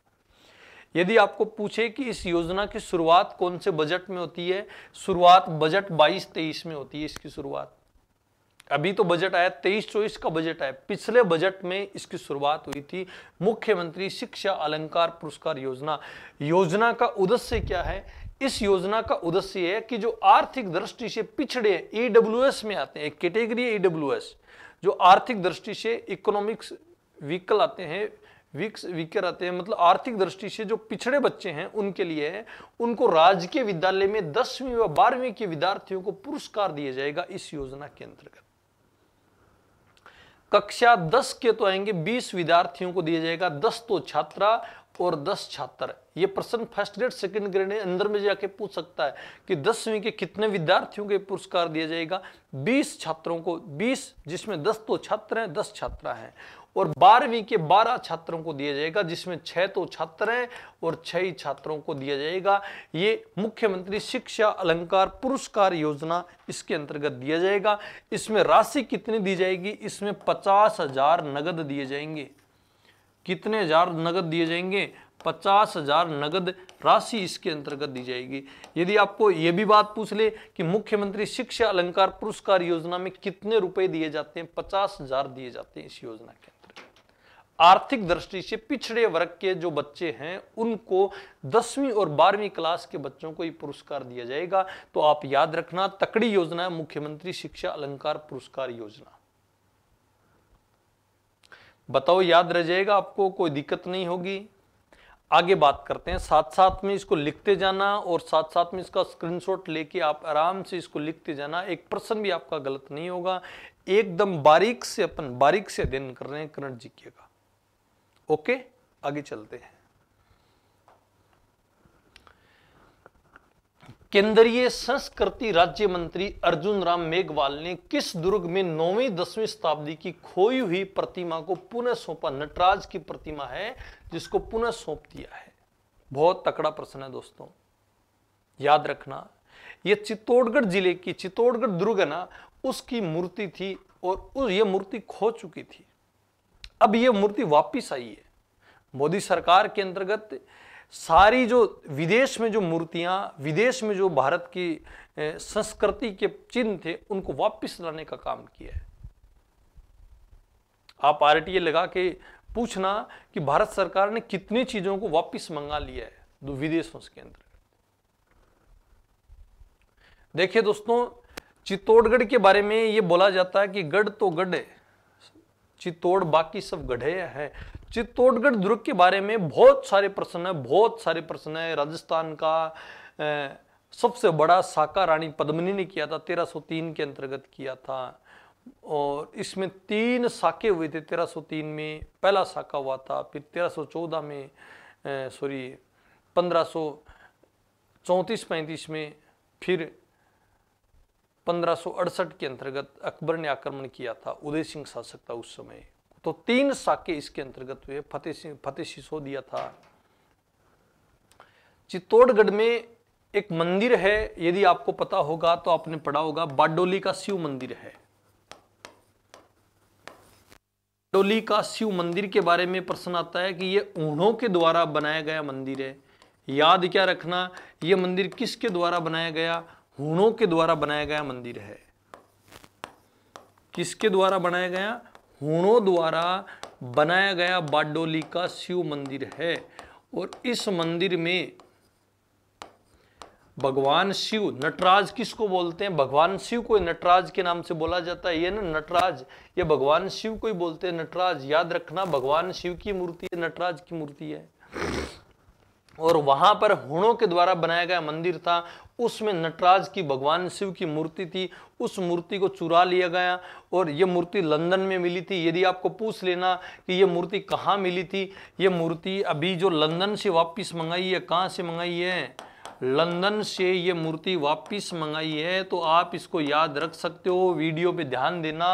यदि आपको पूछे कि इस योजना की शुरुआत कौन से बजट में होती है शुरुआत बजट 22-23 में होती है इसकी शुरुआत अभी तो बजट आया तेईस चौबीस का बजट आया पिछले बजट में इसकी शुरुआत हुई थी मुख्यमंत्री शिक्षा अलंकार पुरस्कार योजना योजना का उद्देश्य क्या है इस योजना का उद्देश्य है कि जो आर्थिक दृष्टि से पिछड़े ईडब्ल्यूएस में आते हैं एक कैटेगरी है ईडब्ल्यूएस जो आर्थिक दृष्टि से इकोनॉमिक्स वीकल आते हैं वीक्स वीकर आते हैं मतलब आर्थिक दृष्टि से जो पिछड़े बच्चे हैं उनके लिए उनको राजकीय विद्यालय में दसवीं व बारहवीं के विद्यार्थियों को पुरस्कार दिया जाएगा इस योजना के अंतर्गत कक्षा 10 के तो आएंगे 20 विद्यार्थियों को दिया जाएगा 10 तो छात्रा और 10 छात्र ये प्रश्न फर्स्ट ग्रेड सेकंड ग्रेड अंदर में जाके पूछ सकता है कि दसवीं के कितने विद्यार्थियों को पुरस्कार दिया जाएगा 20 छात्रों को 20 जिसमें 10 तो छात्र हैं 10 छात्रा हैं और बारहवीं के 12 छात्रों को दिया जाएगा जिसमें छह तो छात्र हैं और छह ही छात्रों को दिया जाएगा ये मुख्यमंत्री शिक्षा अलंकार पुरस्कार योजना इसके अंतर्गत दिया जाएगा इसमें राशि कितनी दी जाएगी इसमें पचास हजार नगद दिए जाएंगे कितने हजार नगद दिए जाएंगे पचास हजार नगद राशि इसके अंतर्गत दी जाएगी यदि आपको यह भी बात पूछ ले कि मुख्यमंत्री शिक्षा अलंकार पुरस्कार योजना में कितने रुपए दिए जाते हैं पचास हजार दिए जाते हैं इस योजना के अंतर्गत आर्थिक दृष्टि से पिछड़े वर्ग के जो बच्चे हैं उनको दसवीं और बारहवीं क्लास के बच्चों को ये पुरस्कार दिया जाएगा तो आप याद रखना तकड़ी योजना है मुख्यमंत्री शिक्षा अलंकार पुरस्कार योजना बताओ याद रह जाएगा आपको कोई दिक्कत नहीं होगी आगे बात करते हैं साथ साथ में इसको लिखते जाना और साथ साथ में इसका स्क्रीनशॉट लेके आप आराम से इसको लिखते जाना एक प्रश्न भी आपका गलत नहीं होगा एकदम बारीक से अपन बारीक से अध्ययन कर रहे हैं करण जीके का ओके आगे चलते हैं केंद्रीय संस्कृति राज्य मंत्री अर्जुन राम मेघवाल ने किस दुर्ग में नौवीं दसवीं शताब्दी की खोई हुई प्रतिमा को पुनः सौंपा नटराज की प्रतिमा है जिसको पुनः सौंप दिया है बहुत तकड़ा प्रश्न है दोस्तों याद रखना यह चित्तौड़गढ़ जिले की चित्तौड़गढ़ दुर्ग है ना उसकी मूर्ति थी और उस मूर्ति खो चुकी थी अब यह मूर्ति वापिस आई है मोदी सरकार के अंतर्गत सारी जो विदेश में जो मूर्तियाँ विदेश में जो भारत की संस्कृति के चिन्ह थे उनको वापस लाने का काम किया है आप आर लगा के पूछना कि भारत सरकार ने कितनी चीज़ों को वापस मंगा लिया है दो विदेशों के अंदर देखिए दोस्तों चित्तौड़गढ़ के बारे में यह बोला जाता है कि गढ़ तो गढ़ चित्तौड़ बाकी सब गढ़े हैं चित्तौड़गढ़ दुर्ग के बारे में बहुत सारे प्रश्न है बहुत सारे प्रश्न है राजस्थान का सबसे बड़ा साका रानी पद्मनी ने किया था 1303 के अंतर्गत किया था और इसमें तीन साके हुए थे 1303 में पहला साका हुआ था फिर 1314 में सॉरी पंद्रह सौ चौतीस पैंतीस में फिर पंद्रह के अंतर्गत अकबर ने आक्रमण किया था उदय सिंह शासक था उस समय तो तीन साके इसके अंतर्गत हुए फतेह सिंह फतेह सिसोदिया था चित्तौड़गढ़ में एक मंदिर है यदि आपको पता होगा तो आपने पढ़ा होगा बाडोली का शिव मंदिर है बाडोली का शिव मंदिर के बारे में प्रश्न आता है कि यह ऊँड़ों के द्वारा बनाया गया मंदिर है याद क्या रखना यह मंदिर किसके द्वारा बनाया गया हूणों के द्वारा बनाया गया मंदिर है किसके द्वारा बनाया गया हुणों द्वारा बनाया गया बाडोली का शिव मंदिर है और इस मंदिर में भगवान शिव नटराज किसको बोलते हैं भगवान शिव को नटराज के नाम से बोला जाता है ये ना नटराज ये भगवान शिव को ही बोलते हैं नटराज याद रखना भगवान शिव की मूर्ति है नटराज की मूर्ति है और वहां पर हुणों के द्वारा बनाया गया मंदिर था उसमें नटराज की भगवान शिव की मूर्ति थी उस मूर्ति को चुरा लिया गया और ये मूर्ति लंदन में मिली थी यदि आपको पूछ लेना कि ये मूर्ति कहाँ मिली थी ये मूर्ति अभी जो लंदन से वापस मंगाई है कहाँ से मंगाई है लंदन से ये मूर्ति वापस मंगाई है तो आप इसको याद रख सकते हो वीडियो पे ध्यान देना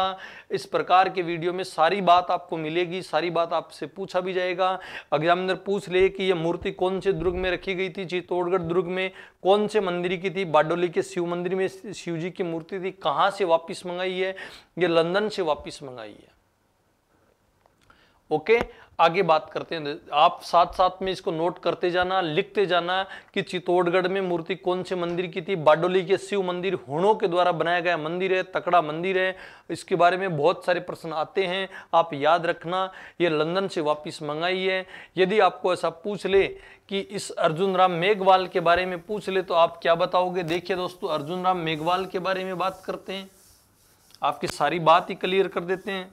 इस प्रकार के वीडियो में सारी बात आपको मिलेगी सारी बात आपसे पूछा भी जाएगा एग्जामिनर पूछ ले कि यह मूर्ति कौन से दुर्ग में रखी गई थी चित्तौड़गढ़ दुर्ग में कौन से मंदिर की थी बाडोली के शिव मंदिर में शिव जी की मूर्ति थी कहाँ से वापिस मंगाई है ये लंदन से वापिस मंगाई है ओके okay? आगे बात करते हैं आप साथ साथ में इसको नोट करते जाना लिखते जाना कि चित्तौड़गढ़ में मूर्ति कौन से मंदिर की थी बाडोली के शिव मंदिर होणों के द्वारा बनाया गया मंदिर है तकड़ा मंदिर है इसके बारे में बहुत सारे प्रश्न आते हैं आप याद रखना ये लंदन से वापस मंगाई है यदि आपको ऐसा पूछ ले कि इस अर्जुन राम मेघवाल के बारे में पूछ ले तो आप क्या बताओगे देखिए दोस्तों अर्जुन राम मेघवाल के बारे में बात करते हैं आपकी सारी बात ही क्लियर कर देते हैं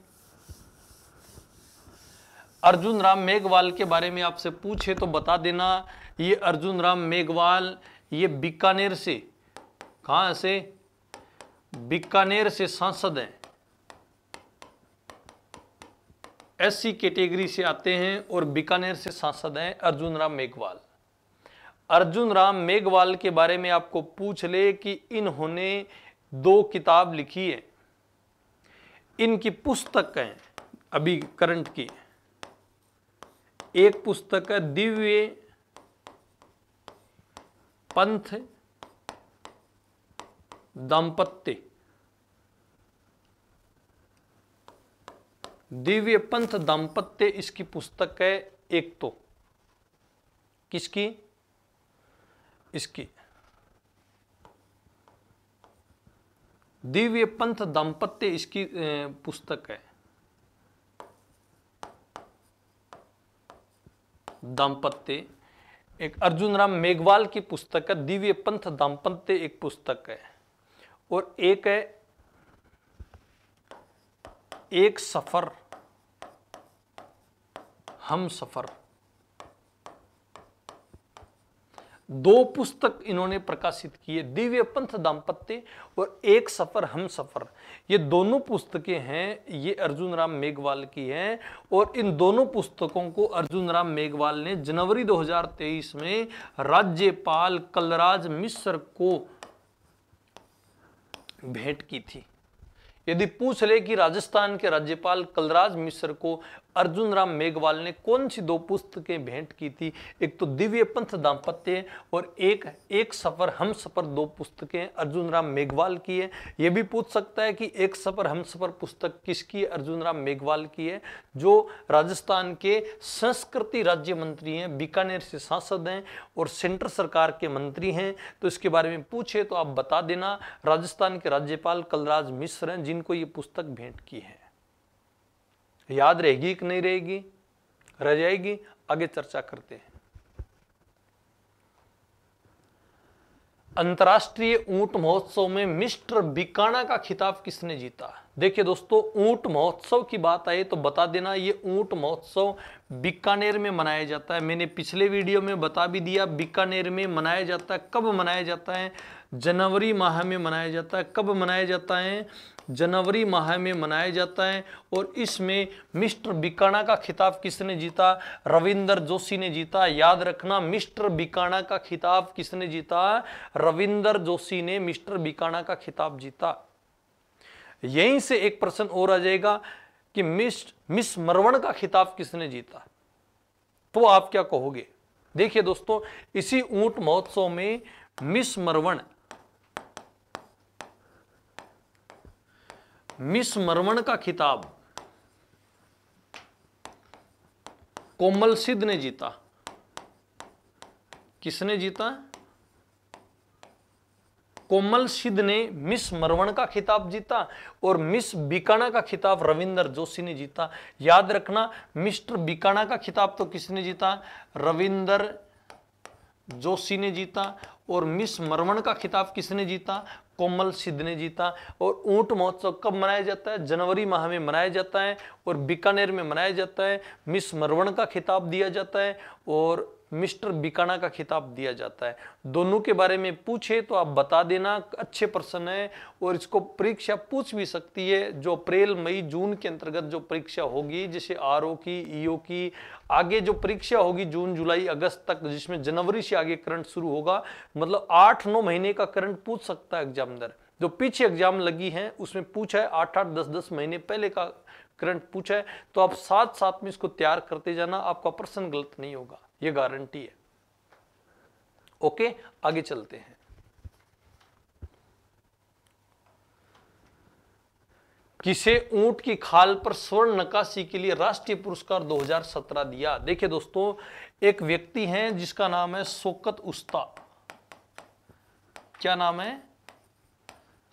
अर्जुन राम मेघवाल के बारे में आपसे पूछे तो बता देना ये अर्जुन राम मेघवाल ये बीकानेर से कहाँ से बीकानेर से सांसद हैं एससी कैटेगरी से आते हैं और बीकानेर से सांसद हैं अर्जुन राम मेघवाल अर्जुन राम मेघवाल के बारे में आपको पूछ ले कि इन्होंने दो किताब लिखी है इनकी पुस्तक हैं अभी करंट की है। एक पुस्तक है दिव्य पंथ दाम्पत्य दिव्य पंथ दाम्पत्य इसकी पुस्तक है एक तो किसकी इसकी दिव्य पंथ दाम्पत्य इसकी पुस्तक है दाम्पत्य एक अर्जुन राम मेघवाल की पुस्तक है दिव्य पंथ दाम्पत्य एक पुस्तक है और एक है एक सफर हम सफर दो पुस्तक इन्होंने प्रकाशित किए दिव्य पंथ दाम्पत्य और एक सफ़र हम सफ़र ये दोनों पुस्तकें हैं ये अर्जुन राम मेघवाल की हैं और इन दोनों पुस्तकों को अर्जुन राम मेघवाल ने जनवरी 2023 में राज्यपाल कलराज मिश्र को भेंट की थी यदि पूछ ले कि राजस्थान के राज्यपाल कलराज मिश्र को अर्जुन राम मेघवाल ने कौन सी दो पुस्तकें भेंट की थी एक तो दिव्य पंथ दाम्पत्य और एक एक सफ़र हम सफ़र दो पुस्तकें अर्जुन राम मेघवाल की है ये भी पूछ सकता है कि एक सफ़र हम सफ़र पुस्तक किसकी अर्जुन राम मेघवाल की है जो राजस्थान के संस्कृति राज्य मंत्री हैं बीकानेर से सांसद हैं और सेंटर सरकार के मंत्री हैं तो इसके बारे में पूछे तो आप बता देना राजस्थान के राज्यपाल कलराज मिश्र हैं जिनको ये पुस्तक भेंट की है याद रहेगी कि नहीं रहेगी रह जाएगी आगे चर्चा करते हैं अंतर्राष्ट्रीय ऊंट महोत्सव में मिस्टर बिकाना का खिताब किसने जीता देखिए दोस्तों ऊंट महोत्सव की बात आई तो बता देना ये ऊंट महोत्सव बीकानेर में मनाया जाता है मैंने पिछले वीडियो में बता भी दिया बीकानेर में मनाया जाता है कब मनाया जाता है जनवरी माह में मनाया जाता है कब मनाया जाता है जनवरी माह में मनाया जाता है और इसमें मिस्टर बिकाना का खिताब किसने जीता रविंदर जोशी ने जीता याद रखना मिस्टर बिकाना का खिताब किसने जीता रविंदर जोशी ने मिस्टर बिकाना का खिताब जीता यहीं से एक प्रश्न और आ जाएगा कि मिस मिस मरवण का खिताब किसने जीता तो आप क्या कहोगे देखिए दोस्तों इसी ऊंट महोत्सव में मिस मरवण मिस मरवण का खिताब कोमल सिद्ध ने जीता किसने जीता कोमल सिद्ध ने मिस मरवण का खिताब जीता और मिस बीकाना का खिताब रविंदर जोशी ने जीता याद रखना मिस्टर बीकाना का खिताब तो किसने जीता रविंदर जोशी ने जीता और मिस मरवण का खिताब किसने जीता कोमल सिद्ध ने जीता और ऊंट महोत्सव कब मनाया जाता है जनवरी माह में मनाया जाता है और बीकानेर में मनाया जाता है मिस मरवण का खिताब दिया जाता है और मिस्टर बिकाना का खिताब दिया जाता है दोनों के बारे में पूछे तो आप बता देना अच्छे प्रश्न है और इसको परीक्षा पूछ भी सकती है जो अप्रैल मई जून के अंतर्गत जो परीक्षा होगी जैसे आर की ईओ की आगे जो परीक्षा होगी जून जुलाई अगस्त तक जिसमें जनवरी से आगे करंट शुरू होगा मतलब आठ नौ महीने का करंट पूछ सकता है एग्जामिनर जो पीछे एग्जाम लगी है उसमें पूछा है आठ आठ दस दस महीने पहले का करंट पूछा है तो आप साथ साथ में इसको तैयार करते जाना आपका प्रश्न गलत नहीं होगा ये गारंटी है ओके आगे चलते हैं किसे ऊंट की खाल पर स्वर्ण नकाशी के लिए राष्ट्रीय पुरस्कार 2017 दिया देखिए दोस्तों एक व्यक्ति हैं जिसका नाम है सोकत उस्ता क्या नाम है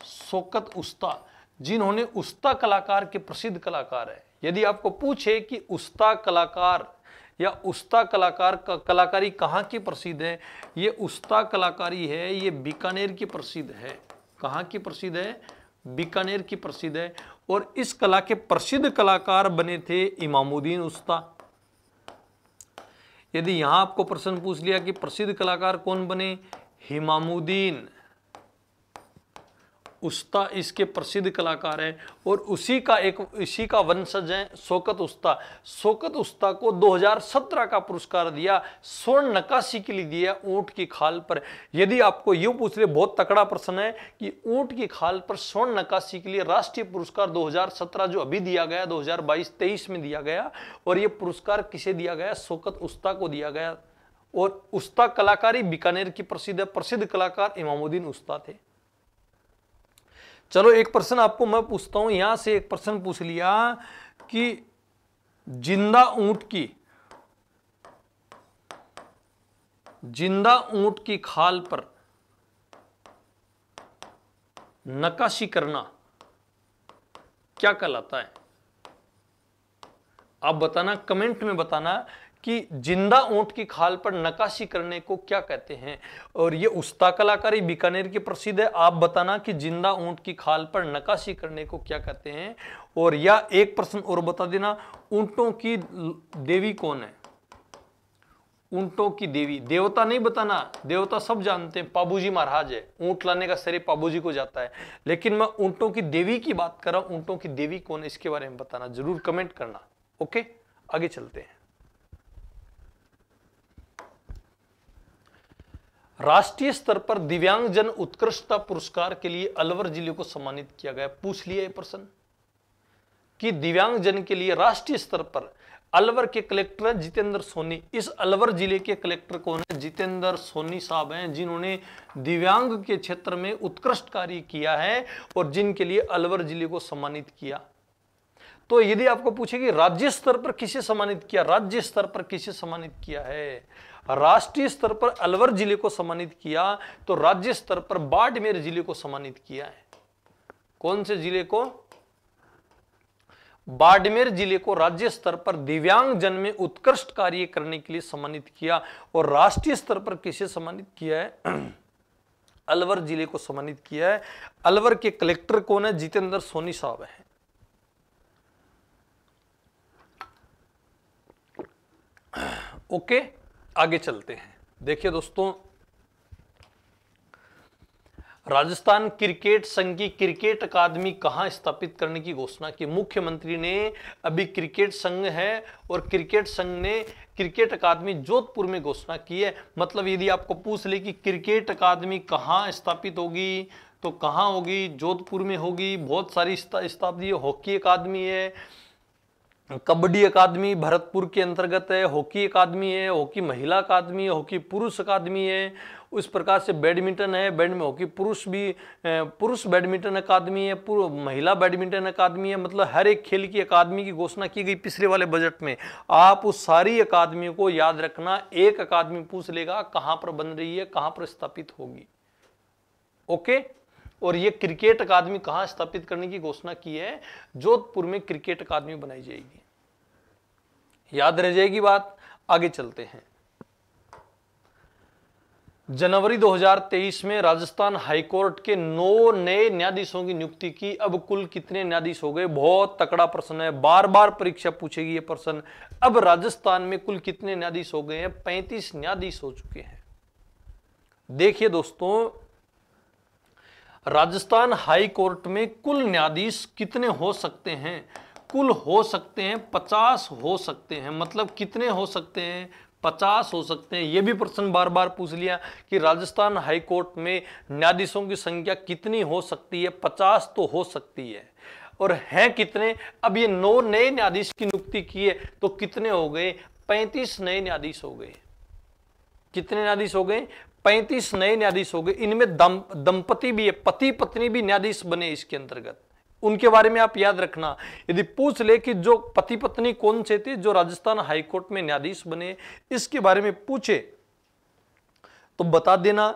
सोकत उस्ता जिन्होंने उस्ता कलाकार के प्रसिद्ध कलाकार है यदि आपको पूछे कि उस्ता कलाकार या उस्ता कलाकार का कलाकारी कहाँ की प्रसिद्ध है ये उस्ता कलाकारी है ये बीकानेर की प्रसिद्ध है कहाँ की प्रसिद्ध है बीकानेर की प्रसिद्ध है और इस कला के प्रसिद्ध कलाकार बने थे इमामुद्दीन उस्ता यदि यहाँ आपको प्रश्न पूछ लिया कि प्रसिद्ध कलाकार कौन बने हिमामुद्दीन उस्ता इसके प्रसिद्ध कलाकार हैं और उसी का एक इसी का वंशज हैं शोकत उस्ता शोकत उस्ता को 2017 का पुरस्कार दिया स्वर्ण नकाशी के लिए दिया ऊँट की खाल पर यदि आपको यूँ पूछ रहे बहुत तकड़ा प्रश्न है कि ऊँट की खाल पर स्वर्ण नकाशी के लिए राष्ट्रीय पुरस्कार 2017 जो अभी दिया गया 2022-23 में दिया गया और ये पुरस्कार किसे दिया गया शोकत उस्ता को दिया गया और उस्ता कलाकारी बीकानेर की प्रसिद्ध प्रसिद्ध कलाकार इमामुद्दीन उस्ता थे चलो एक प्रश्न आपको मैं पूछता हूं यहां से एक प्रश्न पूछ लिया कि जिंदा ऊंट की जिंदा ऊंट की खाल पर नकाशी करना क्या कहलाता है आप बताना कमेंट में बताना कि जिंदा ऊंट की खाल पर नकाशी करने को क्या कहते हैं और ये उस्ता कलाकारी बीकानेर की प्रसिद्ध है आप बताना कि जिंदा ऊंट की खाल पर नकाशी करने को क्या कहते हैं और या एक प्रश्न और बता देना ऊंटों की देवी कौन है ऊंटों की देवी देवता नहीं बताना देवता सब जानते हैं पाबूजी महाराज है ऊंट लाने का श्रेय पाबूजी को जाता है लेकिन मैं ऊंटों की देवी की बात कर रहा हूं ऊंटों की देवी कौन है इसके बारे में बताना जरूर कमेंट करना ओके आगे चलते हैं राष्ट्रीय स्तर पर दिव्यांग जन उत्कृष्टता पुरस्कार के लिए अलवर जिले को सम्मानित किया गया पूछ लिया ये प्रश्न कि दिव्यांग जन के लिए राष्ट्रीय स्तर पर अलवर के कलेक्टर जितेंद्र सोनी इस अलवर जिले के कलेक्टर कौन है जितेंद्र सोनी साहब हैं जिन्होंने दिव्यांग के क्षेत्र में उत्कृष्ट कार्य किया है और जिनके लिए अलवर जिले को सम्मानित किया तो यदि आपको पूछे कि राज्य स्तर पर किसे सम्मानित किया राज्य स्तर पर किसे सम्मानित किया है राष्ट्रीय स्तर पर अलवर जिले को सम्मानित किया तो राज्य स्तर पर बाड़मेर जिले को सम्मानित किया है कौन से जिले को बाड़मेर जिले को राज्य स्तर पर दिव्यांग जन में उत्कृष्ट कार्य करने के लिए सम्मानित किया और राष्ट्रीय स्तर पर किसे सम्मानित किया है अलवर जिले को सम्मानित किया है अलवर के कलेक्टर कौन है जितेंद्र सोनी साहब है ओके okay? आगे चलते हैं देखिए दोस्तों राजस्थान क्रिकेट संघ की क्रिकेट अकादमी कहाँ स्थापित करने की घोषणा की मुख्यमंत्री ने अभी क्रिकेट संघ है और क्रिकेट संघ ने क्रिकेट अकादमी जोधपुर में घोषणा की है मतलब यदि आपको पूछ ले कि क्रिकेट अकादमी कहाँ स्थापित होगी तो कहाँ होगी जोधपुर में होगी बहुत सारी स्थापित हॉकी अकादमी है कबड्डी अकादमी भरतपुर के अंतर्गत है हॉकी अकादमी है हॉकी महिला अकादमी है हॉकी पुरुष अकादमी है उस प्रकार से बैडमिंटन है बैडमिंटन हॉकी पुरुष भी पुरुष बैडमिंटन अकादमी है पूर्व महिला बैडमिंटन अकादमी है मतलब हर एक खेल की अकादमी की घोषणा की गई पिछले वाले बजट में आप उस सारी अकादमियों को याद रखना एक अकादमी पूछ लेगा कहाँ पर बन रही है कहाँ पर स्थापित होगी ओके और ये क्रिकेट अकादमी कहाँ स्थापित करने की घोषणा की है जोधपुर में क्रिकेट अकादमी बनाई जाएगी याद रह जाएगी बात आगे चलते हैं जनवरी 2023 में राजस्थान हाईकोर्ट के नौ नए न्यायाधीशों की नियुक्ति की अब कुल कितने न्यायाधीश हो गए बहुत तकड़ा प्रश्न है बार बार परीक्षा पूछेगी ये प्रश्न अब राजस्थान में कुल कितने न्यायाधीश हो गए हैं पैंतीस न्यायाधीश हो चुके हैं देखिए दोस्तों राजस्थान हाई कोर्ट में कुल न्यायाधीश कितने हो सकते हैं कुल हो सकते हैं पचास हो सकते हैं मतलब कितने हो सकते हैं पचास हो सकते हैं ये भी प्रश्न बार बार पूछ लिया कि राजस्थान हाईकोर्ट में न्यायाधीशों की संख्या कितनी हो सकती है पचास तो हो सकती है और हैं कितने अब ये नौ नए न्यायाधीश की नियुक्ति की है तो कितने हो गए पैंतीस नए न्यायाधीश हो गए कितने न्यायाधीश हो गए पैंतीस नए न्यायाधीश हो गए इनमें दम दंपति भी है पति पत्नी भी न्यायाधीश बने इसके अंतर्गत उनके बारे में आप याद रखना यदि पूछ ले कि जो पति पत्नी कौन से थे जो राजस्थान हाईकोर्ट में न्यायाधीश बने इसके बारे में पूछे तो बता देना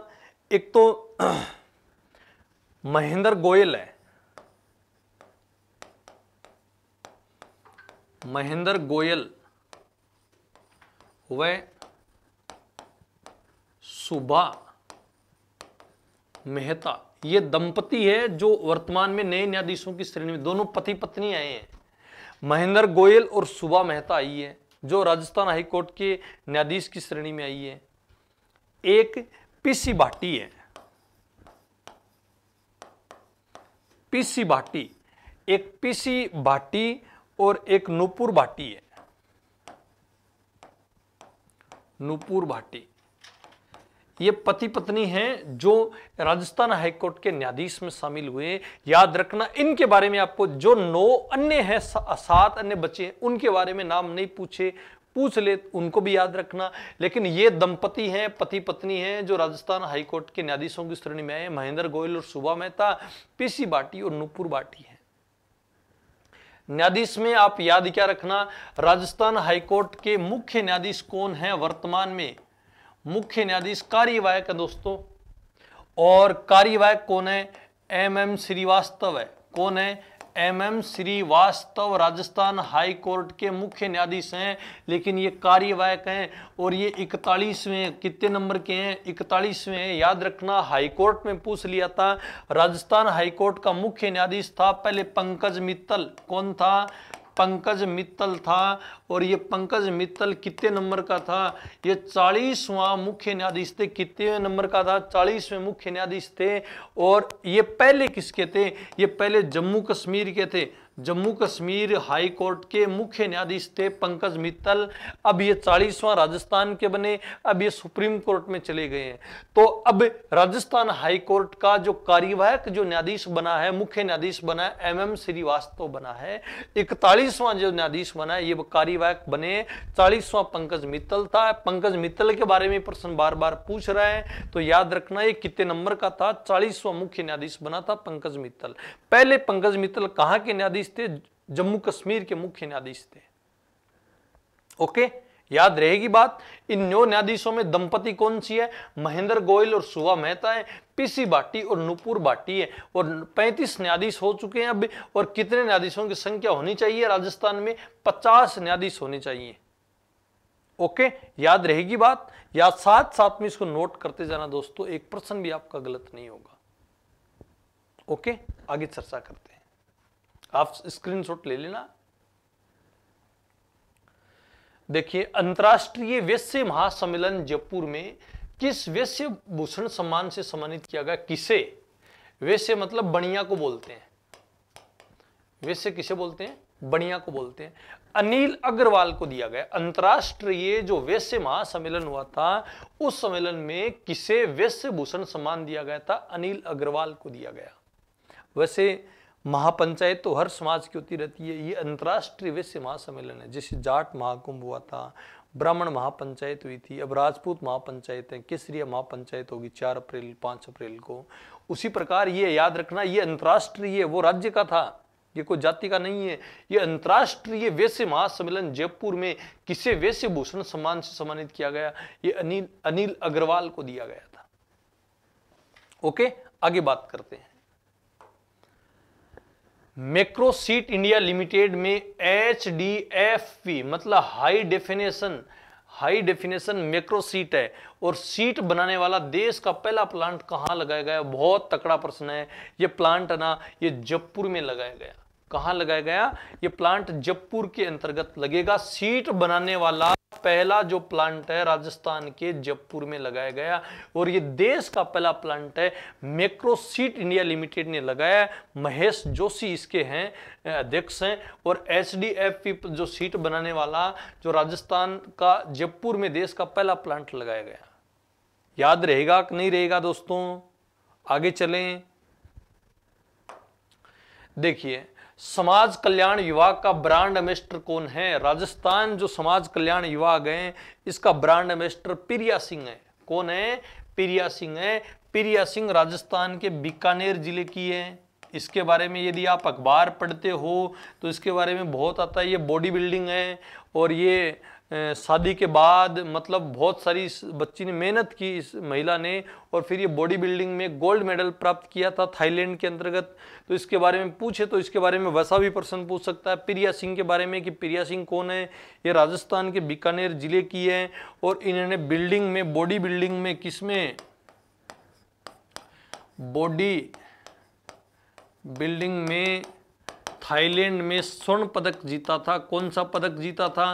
एक तो महेंद्र गोयल है महेंद्र गोयल वे सुबा मेहता ये दंपति है जो वर्तमान में नए न्यायाधीशों की श्रेणी में दोनों पति पत्नी आए हैं महेंद्र गोयल और सुबा मेहता आई है जो राजस्थान हाईकोर्ट के न्यायाधीश की श्रेणी में आई है एक पीसी भाटी है पीसी भाटी एक पीसी भाटी और एक नूपुर भाटी है नूपुर भाटी ये पति पत्नी हैं जो राजस्थान हाईकोर्ट के न्यायाधीश में शामिल हुए याद रखना इनके बारे में आपको जो नौ अन्य हैं सात अन्य बच्चे हैं उनके बारे में नाम नहीं पूछे पूछ ले उनको भी याद रखना लेकिन ये दंपति हैं पति पत्नी हैं जो राजस्थान हाईकोर्ट के न्यायाधीशों की श्रेणी में आए महेंद्र गोयल और सुबह मेहता पीसी बाटी और नूपुर बाटी हैं न्यायाधीश में आप याद क्या रखना राजस्थान हाईकोर्ट के मुख्य न्यायाधीश कौन है वर्तमान में मुख्य न्यायाधीश कार्यवाहक है दोस्तों और कार्यवाहक कौन है एम एम श्रीवास्तव है कौन है M M Srivastava Rajasthan high court के मुख्य न्यायाधीश हैं लेकिन ये कार्यवाहक हैं और ये इकतालीसवें कितने नंबर के हैं इकतालीसवें हैं याद रखना हाई कोर्ट में पूछ लिया था राजस्थान हाई कोर्ट का मुख्य न्यायाधीश था पहले पंकज मित्तल कौन था पंकज मित्तल था और ये पंकज मित्तल कितने नंबर का था ये चालीसवां मुख्य न्यायाधीश थे कितने नंबर का था चालीसवें मुख्य न्यायाधीश थे और ये पहले किसके थे ये पहले जम्मू कश्मीर के थे जम्मू कश्मीर हाई कोर्ट के मुख्य न्यायाधीश थे पंकज मित्तल अब ये चालीसवां राजस्थान के बने अब ये सुप्रीम कोर्ट में चले गए हैं तो अब राजस्थान हाई कोर्ट का जो कार्यवाहक जो न्यायाधीश बना है मुख्य न्यायाधीश बना है एम एम श्रीवास्तव बना है इकतालीसवां जो न्यायाधीश बना है ये कार्यवाहक बने चालीसवां पंकज मित्तल था पंकज मित्तल के बारे में प्रश्न बार बार पूछ रहा है तो याद रखना ये कितने नंबर का था चालीसवां मुख्य न्यायाधीश बना था पंकज मित्तल पहले पंकज मित्तल कहाँ के न्यायाधीश न्यायाधीश थे जम्मू कश्मीर के मुख्य न्यायाधीश थे ओके याद रहेगी बात इन नौ न्यायाधीशों में दंपति कौन सी है महेंद्र गोयल और सुवा मेहता है पीसी बाटी और नुपुर बाटी है और 35 न्यायाधीश हो चुके हैं अभी और कितने न्यायाधीशों की संख्या होनी चाहिए राजस्थान में 50 न्यायाधीश होने चाहिए ओके याद रहेगी बात या साथ साथ में इसको नोट करते जाना दोस्तों एक प्रश्न भी आपका गलत नहीं होगा ओके आगे चर्चा करते आप स्क्रीनशॉट ले लेना देखिए अंतरराष्ट्रीय वैश्य महासम्मेलन जयपुर में किस वैश्य भूषण सम्मान से सम्मानित किया गया किसे वैश्य मतलब बढ़िया को बोलते हैं वैश्य किसे बोलते हैं बनिया को बोलते हैं अनिल अग्रवाल को दिया गया अंतरराष्ट्रीय जो वैश्य महासम्मेलन हुआ था उस सम्मेलन में किसे वैश्य भूषण सम्मान दिया गया था अनिल अग्रवाल को दिया गया वैसे महापंचायत तो हर समाज की होती रहती है ये अंतर्राष्ट्रीय वैश्य महासम्मेलन है जिसे जाट महाकुंभ हुआ था ब्राह्मण महापंचायत हुई थी अब राजपूत महापंचायत है किसरिया महापंचायत होगी चार अप्रैल पांच अप्रैल को उसी प्रकार ये याद रखना ये अंतर्राष्ट्रीय वो राज्य का था ये कोई जाति का नहीं है ये अंतर्राष्ट्रीय वैश्य महासम्मेलन जयपुर में किसे वैश्य भूषण सम्मान से सम्मानित किया गया ये अनिल अनिल अग्रवाल को दिया गया था ओके आगे बात करते हैं मेक्रोसीट इंडिया लिमिटेड में एच डी एफ पी मतलब high definition high definition macro seat है और सीट बनाने वाला देश का पहला प्लांट कहाँ लगाया गया बहुत तकड़ा प्रश्न है ये प्लांट ना ये जयपुर में लगाया गया कहाँ लगाया गया ये प्लांट जयपुर के अंतर्गत लगेगा सीट बनाने वाला पहला जो प्लांट है राजस्थान के जयपुर में लगाया गया और ये देश का पहला प्लांट है मेक्रोसीट इंडिया लिमिटेड ने लगाया महेश जोशी इसके हैं अध्यक्ष हैं और एच जो सीट बनाने वाला जो राजस्थान का जयपुर में देश का पहला प्लांट लगाया गया याद रहेगा कि नहीं रहेगा दोस्तों आगे चलें देखिए समाज कल्याण विभाग का ब्रांड एम्बेस्टर कौन है राजस्थान जो समाज कल्याण विभाग है इसका ब्रांड एम्बेस्टर प्रिया सिंह है कौन है प्रिया सिंह है प्रिया सिंह राजस्थान के बीकानेर जिले की है इसके बारे में यदि आप अखबार पढ़ते हो तो इसके बारे में बहुत आता है ये बॉडी बिल्डिंग है और ये शादी के बाद मतलब बहुत सारी इस बच्ची ने मेहनत की इस महिला ने और फिर ये बॉडी बिल्डिंग में गोल्ड मेडल प्राप्त किया था थाईलैंड के अंतर्गत तो इसके बारे में पूछे तो इसके बारे में वैसा भी प्रश्न पूछ सकता है प्रिया सिंह के बारे में कि प्रिया सिंह कौन है ये राजस्थान के बीकानेर जिले की है और इन्होंने बिल्डिंग में बॉडी बिल्डिंग में किसमें बॉडी बिल्डिंग में थाईलैंड में स्वर्ण पदक जीता था कौन सा पदक जीता था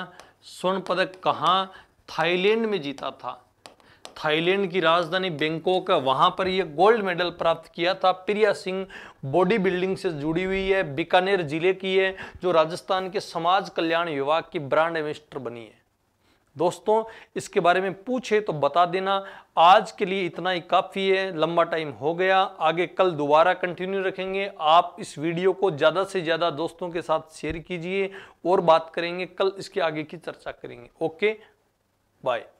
स्वर्ण पदक कहाँ थाईलैंड में जीता था थाईलैंड की राजधानी बैंकॉक है वहां पर यह गोल्ड मेडल प्राप्त किया था प्रिया सिंह बॉडी बिल्डिंग से जुड़ी हुई है बीकानेर जिले की है जो राजस्थान के समाज कल्याण विभाग की ब्रांड एम्बेसडर बनी है दोस्तों इसके बारे में पूछे तो बता देना आज के लिए इतना ही काफ़ी है लंबा टाइम हो गया आगे कल दोबारा कंटिन्यू रखेंगे आप इस वीडियो को ज़्यादा से ज़्यादा दोस्तों के साथ शेयर कीजिए और बात करेंगे कल इसके आगे की चर्चा करेंगे ओके बाय